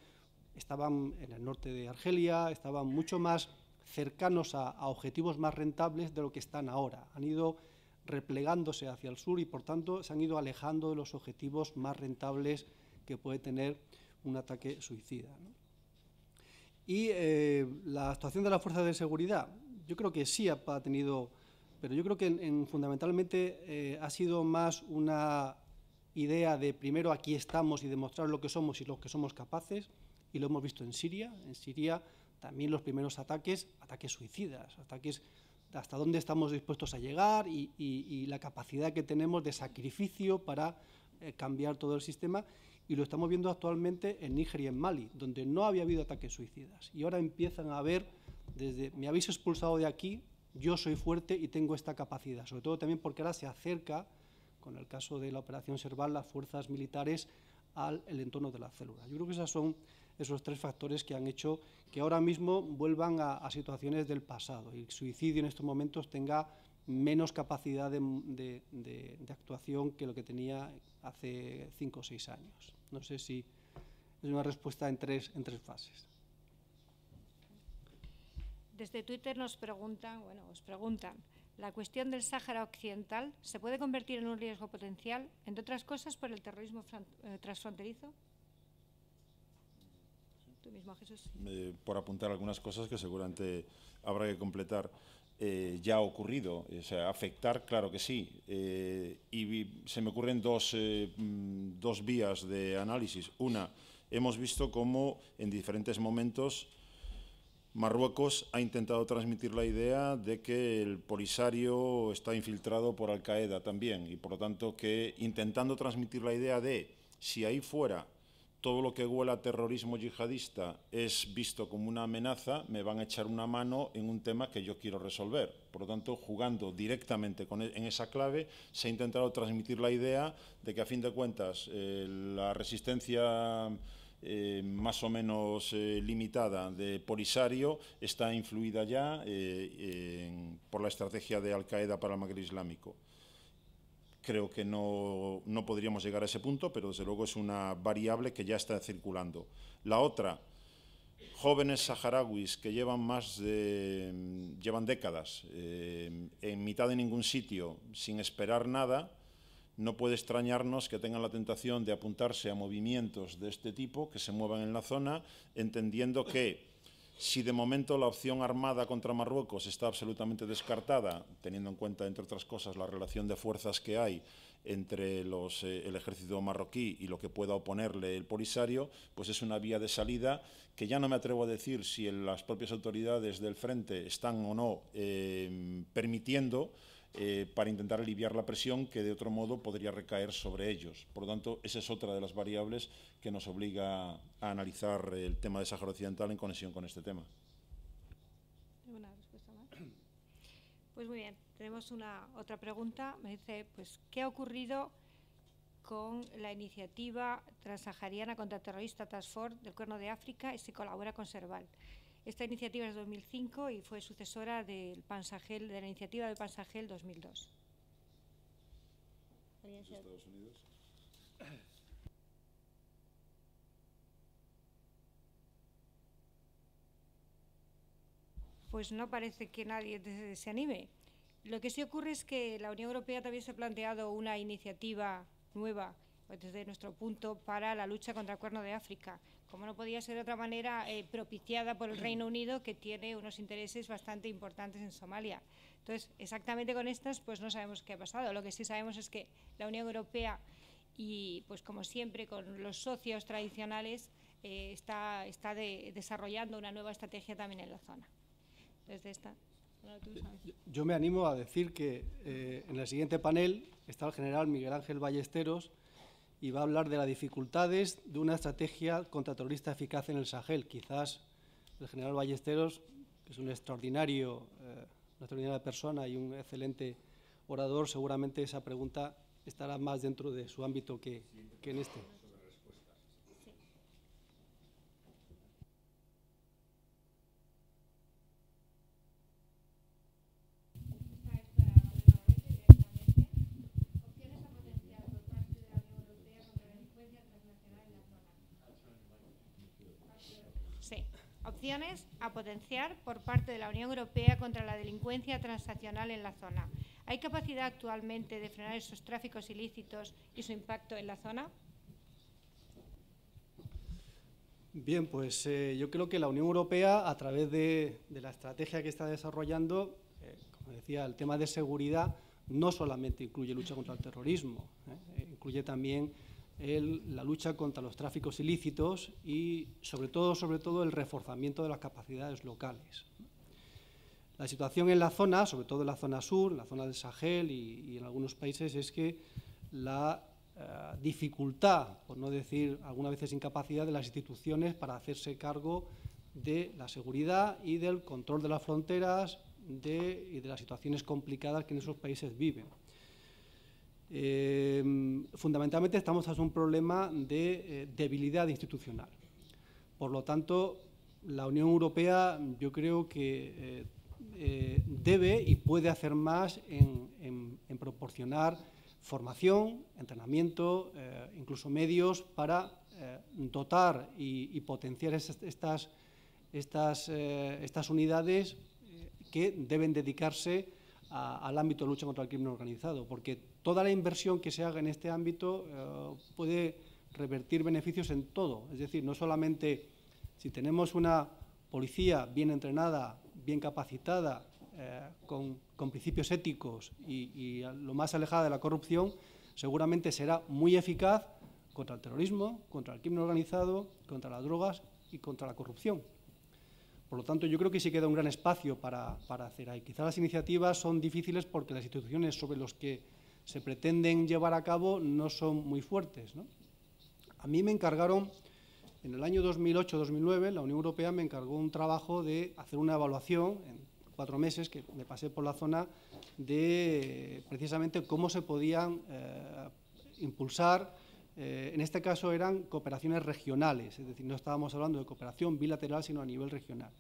estaban en el norte de Argelia, estaban mucho más cercanos a, objetivos más rentables de lo que están ahora. Han ido replegándose hacia el sur y, por tanto, se han ido alejando de los objetivos más rentables que puede tener un ataque suicida. Y eh, la actuación de las fuerzas de seguridad, yo creo que sí ha, tenido, pero yo creo que fundamentalmente eh, ha sido más una idea de primero aquí estamos y demostrar lo que somos y lo que somos capaces, y lo hemos visto en Siria. En Siria también los primeros ataques, ataques suicidas, ataques hasta dónde estamos dispuestos a llegar y, la capacidad que tenemos de sacrificio para eh, cambiar todo el sistema. Y lo estamos viendo actualmente en Níger y en Mali, donde no había habido ataques suicidas. Y ahora empiezan a ver desde me habéis expulsado de aquí, yo soy fuerte y tengo esta capacidad. Sobre todo también porque ahora se acerca, con el caso de la operación Serval, las fuerzas militares al entorno de la célula. Yo creo que esas son esos tres factores que han hecho que ahora mismo vuelvan a, situaciones del pasado. y El suicidio en estos momentos tenga menos capacidad de, actuación que lo que tenía hace cinco o seis años. No sé si es una respuesta en tres, en tres fases. Desde Twitter nos preguntan, bueno, os preguntan, ¿la cuestión del Sáhara Occidental se puede convertir en un riesgo potencial, entre otras cosas, por el terrorismo eh, transfronterizo? por apuntar algunas cosas que seguramente habrá que completar. Eh, ya ha ocurrido, eh, o sea, afectar, claro que sí. Eh, y se me ocurren dos, mm, dos vías de análisis. Una, hemos visto cómo en diferentes momentos Marruecos ha intentado transmitir la idea de que el Polisario está infiltrado por Al Qaeda también y por lo tanto que intentando transmitir la idea de si ahí fuera todo lo que huela a terrorismo yihadista es visto como una amenaza, me van a echar una mano en un tema que yo quiero resolver. Por lo tanto, jugando directamente e, en esa clave, se ha intentado transmitir la idea de que, a fin de cuentas, eh, la resistencia eh, más o menos eh, limitada de Polisario está influida ya por la estrategia de Al-Qaeda para el Magreb Islámico. Creo que no, podríamos llegar a ese punto, pero desde luego es una variable que ya está circulando. La otra, jóvenes saharauis que llevan más de, llevan décadas eh, en mitad de ningún sitio sin esperar nada, no puede extrañarnos que tengan la tentación de apuntarse a movimientos de este tipo que se muevan en la zona, entendiendo que si de momento la opción armada contra Marruecos está absolutamente descartada, teniendo en cuenta, entre otras cosas, la relación de fuerzas que hay entre eh, el ejército marroquí y lo que pueda oponerle el Polisario, pues es una vía de salida que ya no me atrevo a decir si las propias autoridades del frente están o no eh, permitiendo, eh, para intentar aliviar la presión que de otro modo podría recaer sobre ellos. Por lo tanto, esa es otra de las variables que nos obliga a analizar el tema de Sahara Occidental en conexión con este tema. ¿Alguna respuesta más? Pues muy bien, tenemos una otra pregunta. Me dice, pues, ¿qué ha ocurrido con la iniciativa transsahariana contra terrorista Task del Cuerno de África y se colabora con Serval? Esta iniciativa es de 2005 y fue sucesora del de la iniciativa del Pansagel 2002. Estados Unidos? Pues no parece que nadie se anime. Lo que sí ocurre es que la Unión Europea también se ha planteado una iniciativa nueva desde nuestro punto para la lucha contra el cuerno de África como no podía ser de otra manera, eh, propiciada por el Reino Unido, que tiene unos intereses bastante importantes en Somalia. Entonces, exactamente con estas, pues no sabemos qué ha pasado. Lo que sí sabemos es que la Unión Europea y, pues como siempre, con los socios tradicionales, eh, está, desarrollando una nueva estrategia también en la zona. Desde esta. Eh, yo me animo a decir que en el siguiente panel está el general Miguel Ángel Ballesteros, y va a hablar de las dificultades de una estrategia contraterrorista eficaz en el Sahel. Quizás el general Ballesteros, que es un extraordinario, eh, una extraordinaria persona y un excelente orador, seguramente esa pregunta estará más dentro de su ámbito que, que en este. a potenciar por parte de la Unión Europea contra la delincuencia transaccional en la zona. ¿Hay capacidad actualmente de frenar esos tráficos ilícitos y su impacto en la zona? Bien, pues eh, yo creo que la Unión Europea, a través de, la estrategia que está desarrollando, eh, como decía, el tema de seguridad no solamente incluye lucha contra el terrorismo, eh, incluye también la lucha contra los tráficos ilícitos y, sobre todo, sobre todo, el reforzamiento de las capacidades locales. La situación en la zona, sobre todo en la zona sur, en la zona del Sahel y, en algunos países, es que la eh, dificultad, por no decir alguna veces incapacidad, de las instituciones para hacerse cargo de la seguridad y del control de las fronteras y de las situaciones complicadas que en esos países viven. Eh, fundamentalmente estamos ante un problema de eh, debilidad institucional. Por lo tanto, la Unión Europea yo creo que eh, debe y puede hacer más en, proporcionar formación, entrenamiento, incluso medios para dotar y, potenciar estas, unidades que deben dedicarse al ámbito de lucha contra el crimen organizado, porque toda la inversión que se haga en este ámbito eh, puede revertir beneficios en todo. Es decir, no solamente si tenemos una policía bien entrenada, bien capacitada, eh, con, principios éticos y, lo más alejada de la corrupción, seguramente será muy eficaz contra el terrorismo, contra el crimen organizado, contra las drogas y contra la corrupción. Por lo tanto, yo creo que sí queda un gran espacio para, para hacer ahí. Quizás las iniciativas son difíciles porque las instituciones sobre las que se pretenden llevar a cabo no son muy fuertes. A mí me encargaron, en el año 2008-2009, la Unión Europea me encargó un trabajo de hacer una evaluación en cuatro meses, que me pasé por la zona, de precisamente cómo se podían eh, impulsar eh, en este caso eran cooperaciones regionales, es decir, no estábamos hablando de cooperación bilateral, sino a nivel regional.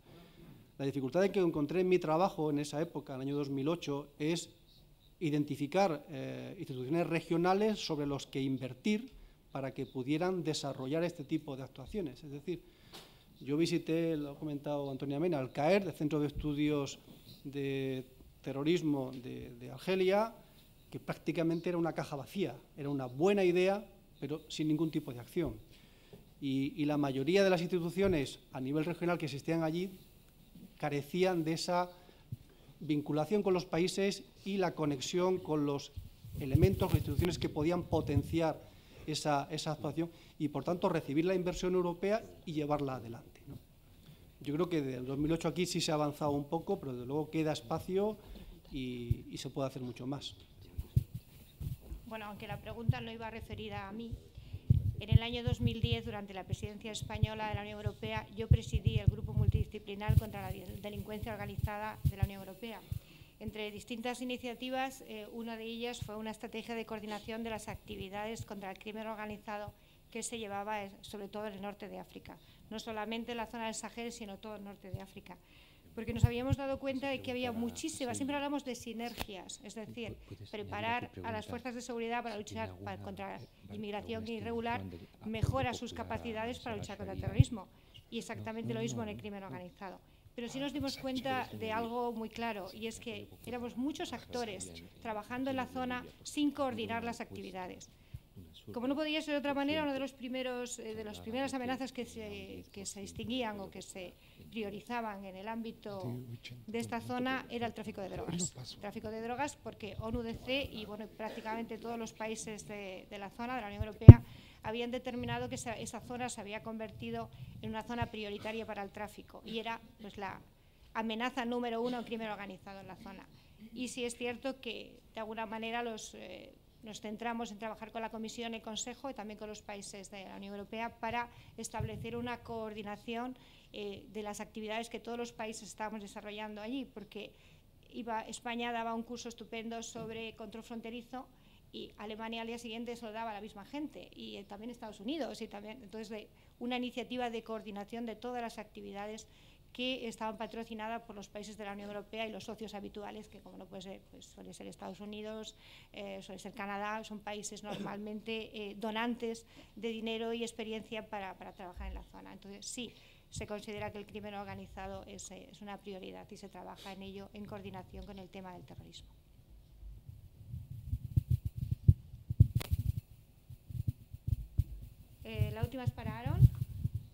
La dificultad que encontré en mi trabajo en esa época, en el año 2008, es identificar eh, instituciones regionales sobre los que invertir para que pudieran desarrollar este tipo de actuaciones. Es decir, yo visité, lo ha comentado Antonia Mena, al CAER, el Centro de Estudios de Terrorismo de, Argelia, que prácticamente era una caja vacía, era una buena idea, pero sin ningún tipo de acción. y, la mayoría de las instituciones a nivel regional que existían allí carecían de esa vinculación con los países y la conexión con los elementos las instituciones que podían potenciar esa, esa, actuación y, por tanto, recibir la inversión europea y llevarla adelante. Yo creo que desde el 2008 aquí sí se ha avanzado un poco, pero desde luego queda espacio y, se puede hacer mucho más. Bueno, aunque la pregunta no iba referida a mí, en el año 2010, durante la presidencia española de la Unión Europea, yo presidí el grupo multilateral contra la delincuencia organizada de la Unión Europea. Entre distintas iniciativas, eh, una de ellas fue una estrategia de coordinación de las actividades contra el crimen organizado que se llevaba eh, sobre todo en el norte de África, no solamente en la zona del Sahel, sino todo el norte de África porque nos habíamos dado cuenta de que había muchísimas, siempre hablamos de sinergias, es decir, preparar a las fuerzas de seguridad para luchar contra la eh, inmigración irregular, mejora sus capacidades para luchar contra el terrorismo y exactamente lo mismo en el crimen organizado. Pero sí nos dimos cuenta de algo muy claro y es que éramos muchos actores trabajando en la zona sin coordinar las actividades. Como no podía ser de otra manera, una de, los primeros, eh, de las primeras amenazas que se, distinguían o que se priorizaban en el ámbito de esta zona era el tráfico de drogas. tráfico de drogas porque ONUDC y bueno, prácticamente todos los países de la zona, de la Unión Europea, habían determinado que esa, zona se había convertido en una zona prioritaria para el tráfico y era pues, la amenaza número uno al crimen organizado en la zona. Y sí es cierto que, de alguna manera, eh, nos centramos en trabajar con la Comisión, el Consejo y también con los países de la Unión Europea para establecer una coordinación eh, de las actividades que todos los países estábamos desarrollando allí, porque España daba un curso estupendo sobre control fronterizo y Alemania al día siguiente se lo daba a la misma gente y eh, también Estados Unidos y también entonces una iniciativa de coordinación de todas las actividades que estaban patrocinadas por los países de la Unión Europea y los socios habituales, que como no puede ser, pues suele ser Estados Unidos, eh, suele ser Canadá, son países normalmente eh, donantes de dinero y experiencia para, trabajar en la zona. Entonces, sí, se considera que el crimen organizado es una prioridad y se trabaja en ello en coordinación con el tema del terrorismo. Eh, la última es para Aaron.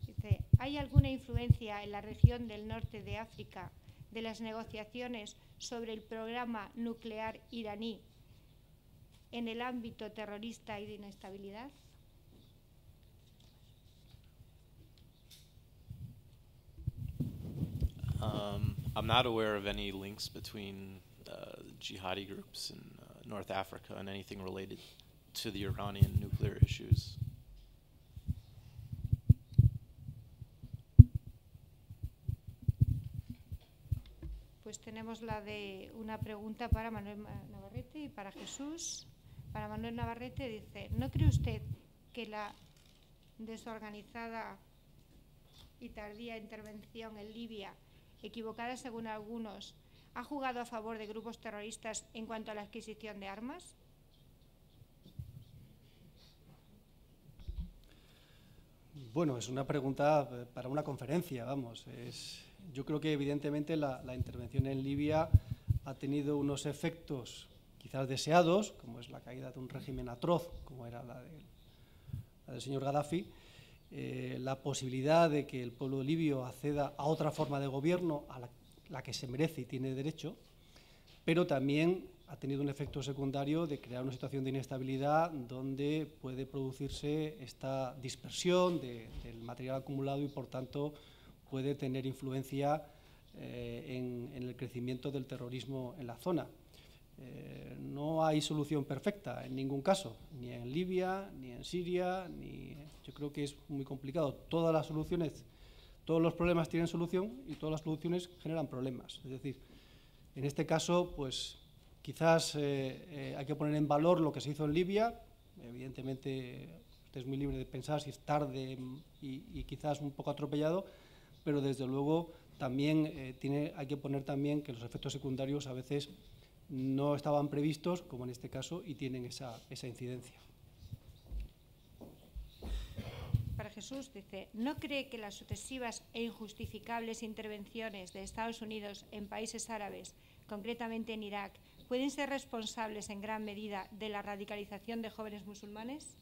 Dice, ¿hay alguna influencia en la región del norte de África de las negociaciones sobre el programa nuclear iraní en el ámbito terrorista y de inestabilidad? Um, I'm not aware of any links between uh, jihadi groups in uh, North Africa and anything related to the Iranian nuclear issues. pues tenemos la de una pregunta para Manuel Navarrete y para Jesús. Para Manuel Navarrete dice, ¿no cree usted que la desorganizada y tardía intervención en Libia, equivocada según algunos, ha jugado a favor de grupos terroristas en cuanto a la adquisición de armas? Bueno, es una pregunta eh, para una conferencia, vamos. Es, yo creo que evidentemente la, intervención en Libia ha tenido unos efectos quizás deseados, como es la caída de un régimen atroz, como era la, la del señor Gaddafi, eh, la posibilidad de que el pueblo libio acceda a otra forma de gobierno, a la, que se merece y tiene derecho, pero también ha tenido un efecto secundario de crear una situación de inestabilidad donde puede producirse esta dispersión del material acumulado y, por tanto, puede tener influencia eh, en, el crecimiento del terrorismo en la zona. Eh, no hay solución perfecta en ningún caso, ni en Libia, ni en Siria, ni yo creo que es muy complicado. Todas las soluciones, todos los problemas tienen solución y todas las soluciones generan problemas. Es decir, en este caso, pues quizás eh, hay que poner en valor lo que se hizo en Libia. Evidentemente, usted es muy libre de pensar si es tarde y quizás un poco atropellado, pero desde luego también eh, hay que poner también que los efectos secundarios a veces no estaban previstos, como en este caso, y tienen esa, esa incidencia. Para Jesús dice, ¿no cree que las sucesivas e injustificables intervenciones de Estados Unidos en países árabes, concretamente en Irak, pueden ser responsables en gran medida de la radicalización de jóvenes musulmanes?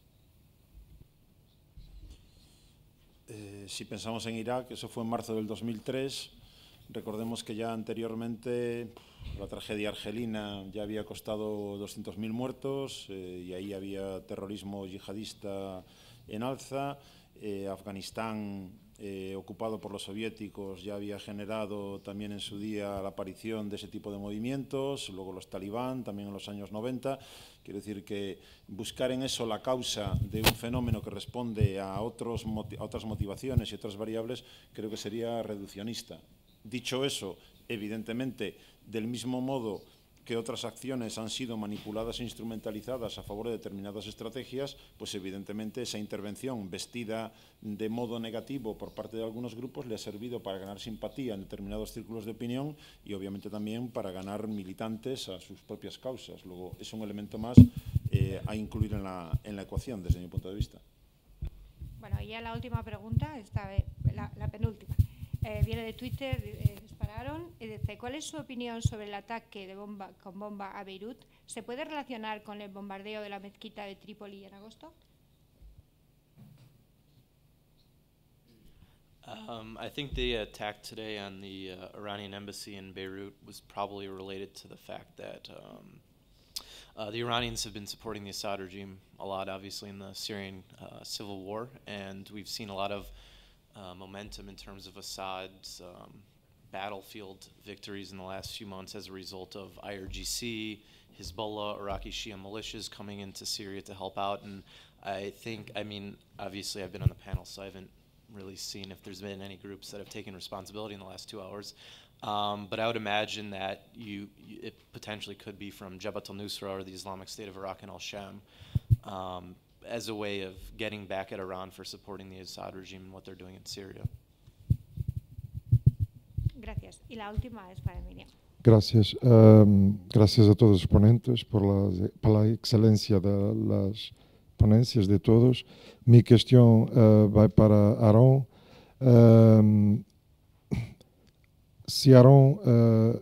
Eh, si pensamos en Irak, eso fue en marzo del 2003, recordemos que ya anteriormente la tragedia argelina ya había costado 200.000 muertos eh, y ahí había terrorismo yihadista en alza, eh, Afganistán ocupado por los soviéticos ya había generado también en su día la aparición de ese tipo de movimientos, luego los talibán también en los años 90. Quiero decir que buscar en eso la causa de un fenómeno que responde a, otros, otras motivaciones y otras variables creo que sería reduccionista. Dicho eso, evidentemente, del mismo modo que otras acciones han sido manipuladas e instrumentalizadas a favor de determinadas estrategias, pues evidentemente esa intervención vestida de modo negativo por parte de algunos grupos le ha servido para ganar simpatía en determinados círculos de opinión y obviamente también para ganar militantes a sus propias causas. Luego es un elemento más eh, a incluir en la, en la ecuación desde mi punto de vista. Bueno, y ya la última pregunta, esta la penúltima. eh, viene de Twitter, eh, dispararon, y dice, ¿cuál es su opinión sobre el ataque de bomba, con bomba a Beirut? ¿Se puede relacionar con el bombardeo de la mezquita de Trípoli en agosto? Um, I think the attack today on the uh, Iranian embassy in Beirut was probably related to the fact that um, uh, the Iranians have been supporting the Assad regime a lot, obviously, in the Syrian uh, civil war, and we've seen a lot of uh, momentum in terms of Assad's um, battlefield victories in the last few months as a result of IRGC, Hezbollah, Iraqi Shia militias coming into Syria to help out. And I think, I mean, obviously I've been on the panel, so I haven't really seen if there's been any groups that have taken responsibility in the last two hours. Um, but I would imagine that you, you, it potentially could be from Jabhat al-Nusra or the Islamic State of Iraq and al-Sham. Um, as a way of getting back at Iran for supporting the Assad regime and what they're doing in Syria. Gracias. Y la última es para Emilio. Gracias. Um, gracias a todos los ponentes por la, por la excelencia de las ponencias de todos. Mi cuestión uh, va para Aarón. Um, si Aarón uh,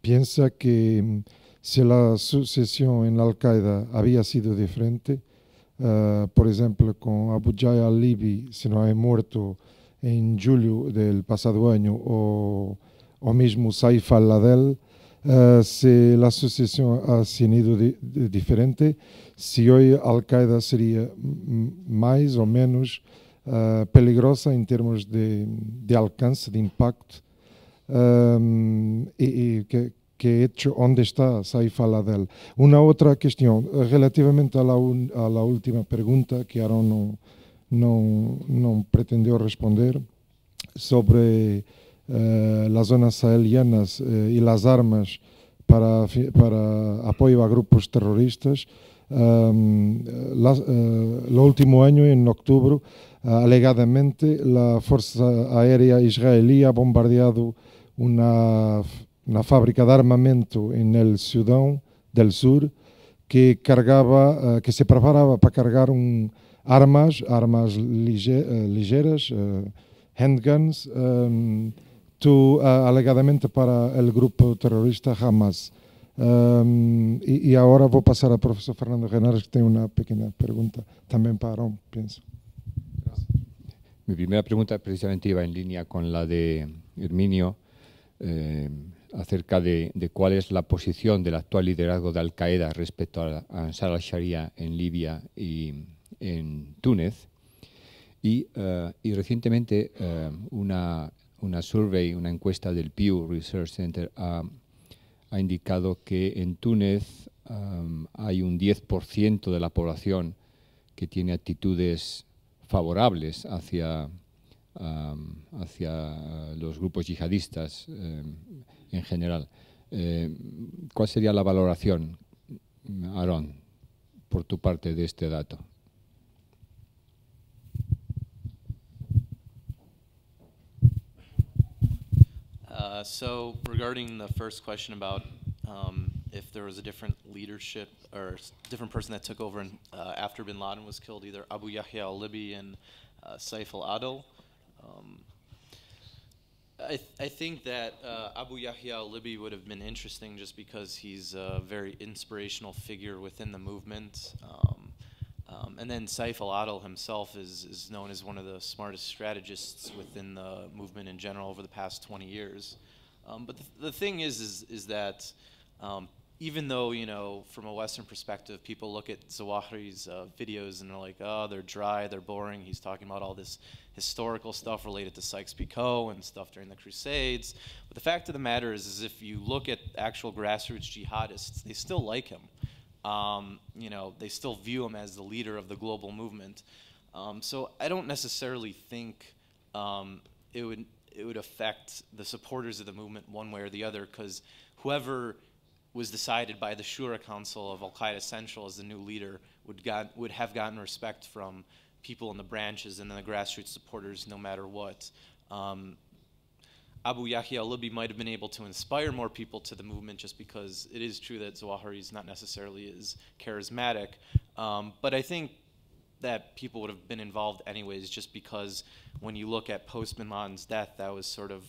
piensa que um, si la sucesión en la Al-Qaeda había sido diferente, Uh, por exemplo, com Abu Jaya libi se não é morto em julho do passado ano, ou, ou mesmo Saif al-Ladel, uh, eh, se a associação ha sido diferente, se hoje Al-Qaeda seria mais ou menos uh, peligrosa em termos de, de alcance, de impacto, um, e, e que, que hecho ¿Dónde está, sai al-Adel? Una otra cuestión, relativamente a la la última pregunta que Aaron no pretendió responder, sobre eh, las zonas sahelianas eh, y las armas para, para a grupos terroristas, em, eh, lo el último año, en octubre, alegadamente la Fuerza Aérea Israelí ha bombardeado una una fábrica de armamento en el Sudán del Sur que, cargaba, eh, que se preparaba para cargar un, armas, armas eh, ligeras, eh, handguns, em, alegadamente para el grupo terrorista Hamas. Em, y, ahora voy a pasar al profesor Fernando Genares, que tiene una pequeña pregunta también para Aaron, pienso. Mi primera pregunta precisamente iba en línea con la de Herminio. Em, acerca de, cuál es la posición del actual liderazgo de Al-Qaeda respecto a Ansar al-Sharia en Libia y en Túnez. Y, eh, recientemente eh, una, una, survey, una encuesta del Pew Research Center ha, indicado que en Túnez eh, hay un 10% de la población que tiene actitudes favorables hacia, hacia los grupos yihadistas. en general. Eh, ¿Cuál sería la valoración, Aarón, por tu parte de este dato? Uh, so regarding the first question about um, if there was a different leadership or different person that took over in, uh, after bin Laden was killed, either Abu Yahya al-Libi and uh, Saif al-Adil, um, I, th I think that uh, Abu Yahya al Libi would have been interesting just because he's a very inspirational figure within the movement. Um, um, and then Saif al Adil himself is, is known as one of the smartest strategists within the movement in general over the past 20 years. Um, but the, the, thing is, is, is that um, even though you know from a Western perspective, people look at Zawahiri's uh, videos and they're like, oh, they're dry, they're boring. He's talking about all this historical stuff related to Sykes-Picot and stuff during the Crusades. But the fact of the matter is, is if you look at actual grassroots jihadists, they still like him. Um, you know, they still view him as the leader of the global movement. Um, so I don't necessarily think um, it would it would affect the supporters of the movement one way or the other because whoever was decided by the Shura Council of Al Qaeda Central as the new leader would, got, would have gotten respect from people in the branches and then the grassroots supporters no matter what. Um, Abu Yahya al-Libi might have been able to inspire more people to the movement just because it is true that Zawahiri is not necessarily as charismatic. Um, but I think that people would have been involved anyways just because when you look at post-Bin Laden's death, that was sort of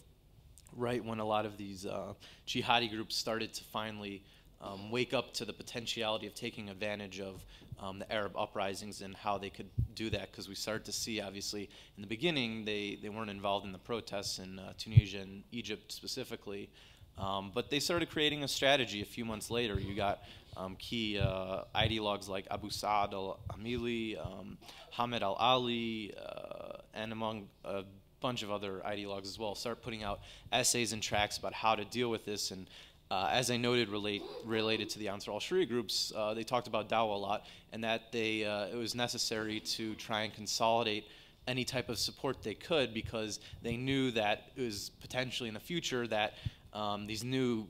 right when a lot of these uh, jihadi groups started to finally um, wake up to the potentiality of taking advantage of um, the Arab uprisings and how they could do that. Because we started to see, obviously, in the beginning, they, they weren't involved in the protests in uh, Tunisia and Egypt specifically. Um, but they started creating a strategy a few months later. You got um, key uh, ideologues like Abu Saad al-Amili, um, Hamid al-Ali, uh, and among uh, bunch of other ideologues as well, start putting out essays and tracks about how to deal with this. And uh, as I noted, relate, related to the Ansar al Sharia groups, uh, they talked about Dawa a lot, and that they uh, it was necessary to try and consolidate any type of support they could because they knew that it was potentially in the future that um, these new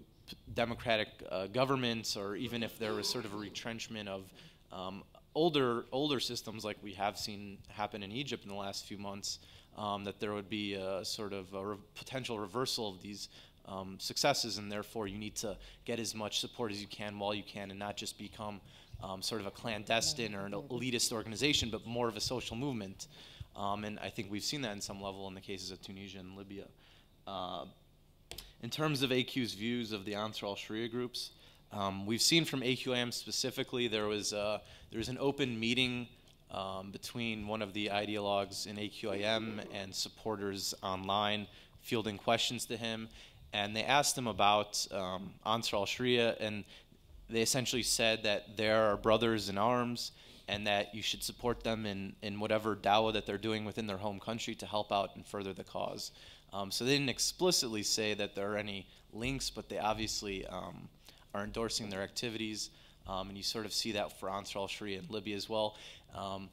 democratic uh, governments, or even if there was sort of a retrenchment of um, older older systems like we have seen happen in Egypt in the last few months, um, that there would be a sort of a re potential reversal of these um, successes, and therefore you need to get as much support as you can while you can, and not just become um, sort of a clandestine or an elitist organization, but more of a social movement. Um, and I think we've seen that in some level in the cases of Tunisia and Libya. Uh, in terms of AQ's views of the Ansar al Sharia groups, um, we've seen from AQAM specifically there was a, uh, there was an open meeting um, between one of the ideologues in AQIM and supporters online fielding questions to him. And they asked him about um, Ansar al Sharia, and they essentially said that there are brothers in arms and that you should support them in, in whatever dawah that they're doing within their home country to help out and further the cause. Um, so they didn't explicitly say that there are any links, but they obviously um, are endorsing their activities. Um, and you sort of see that for Ansar al-Sharia in Libya as well. Um,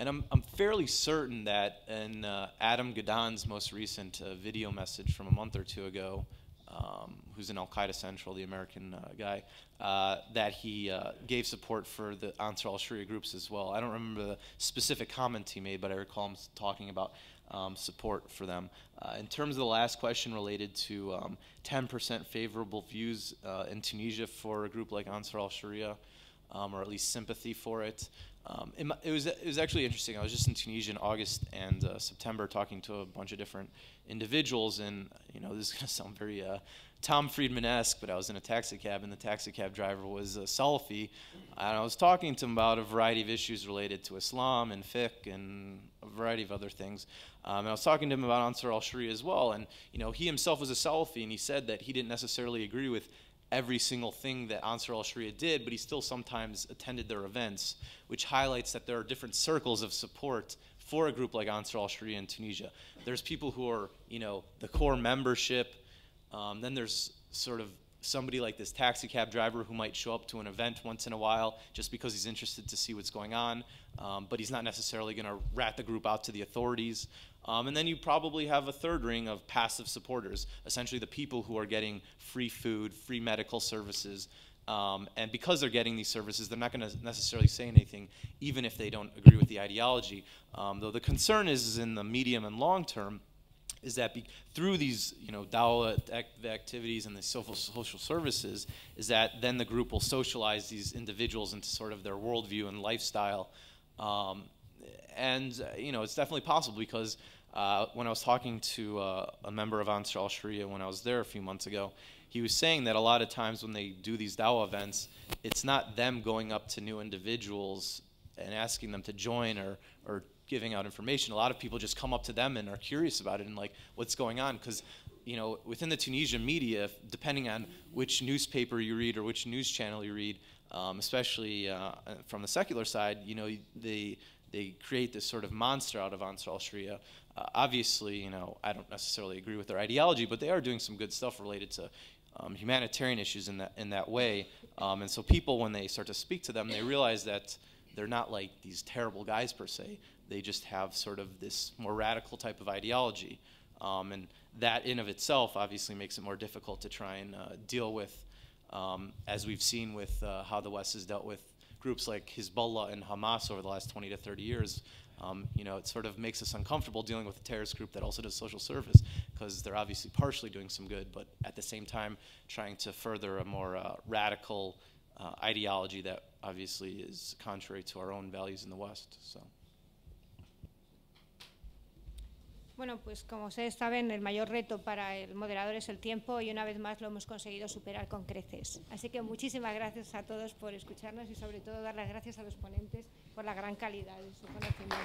and I'm, I'm fairly certain that in uh, Adam Gadan's most recent uh, video message from a month or two ago, um, who's in Al Qaeda Central, the American uh, guy, uh, that he uh, gave support for the Ansar al Sharia groups as well. I don't remember the specific comment he made, but I recall him talking about um, support for them. Uh, in terms of the last question related to 10% um, favorable views in Tunisia for a group like Ansar al Sharia, um, or at least sympathy for it. Um, it, it, was, it was actually interesting. I was just in Tunisia in August and uh, September talking to a bunch of different individuals, and you know this is going to sound very uh, Tom Friedman-esque, but I was in a taxi cab, and the taxi cab driver was a Salafi, and I was talking to him about a variety of issues related to Islam and fiqh and a variety of other things. Um, and I was talking to him about Ansar al-Sharia as well, and you know he himself was a Salafi, and he said that he didn't necessarily agree with every single thing that Ansar al Sharia did, but he still sometimes attended their events, which highlights that there are different circles of support for a group like Ansar al Sharia in Tunisia. There's people who are, you know, the core membership. Um, then there's sort of somebody like this taxi cab driver who might show up to an event once in a while just because he's interested to see what's going on, um, but he's not necessarily going to rat the group out to the authorities. Um, and then you probably have a third ring of passive supporters, essentially the people who are getting free food, free medical services. Um, and because they're getting these services, they're not going to necessarily say anything, even if they don't agree with the ideology. Um, though the concern is, is in the medium and long term, is that through these you know DAO act activities and the social, social services, is that then the group will socialize these individuals into sort of their worldview and lifestyle. Um, and uh, you know, it's definitely possible because uh, when I was talking to uh, a member of Ansar al Sharia when I was there a few months ago, he was saying that a lot of times when they do these dawah events, it's not them going up to new individuals and asking them to join or or giving out information. A lot of people just come up to them and are curious about it and like what's going on because you know within the Tunisian media, depending on which newspaper you read or which news channel you read, um, especially uh, from the secular side, you know the they create this sort of monster out of Ansar al-Sharia. Uh, obviously, you know, I don't necessarily agree with their ideology, but they are doing some good stuff related to um, humanitarian issues in that in that way. Um, and so people, when they start to speak to them, they realize that they're not like these terrible guys per se. They just have sort of this more radical type of ideology, um, and that in of itself obviously makes it more difficult to try and uh, deal with, um, as we've seen with uh, how the West has dealt with groups like Hezbollah and Hamas over the last 20 to 30 years, um, you know, it sort of makes us uncomfortable dealing with a terrorist group that also does social service because they're obviously partially doing some good, but at the same time trying to further a more uh, radical uh, ideology that obviously is contrary to our own values in the West. So. Bueno, pues como ustedes saben, el mayor reto para el moderador es el tiempo y una vez más lo hemos conseguido superar con creces. Así que muchísimas gracias a todos por escucharnos y sobre todo dar las gracias a los ponentes por la gran calidad de su conocimiento.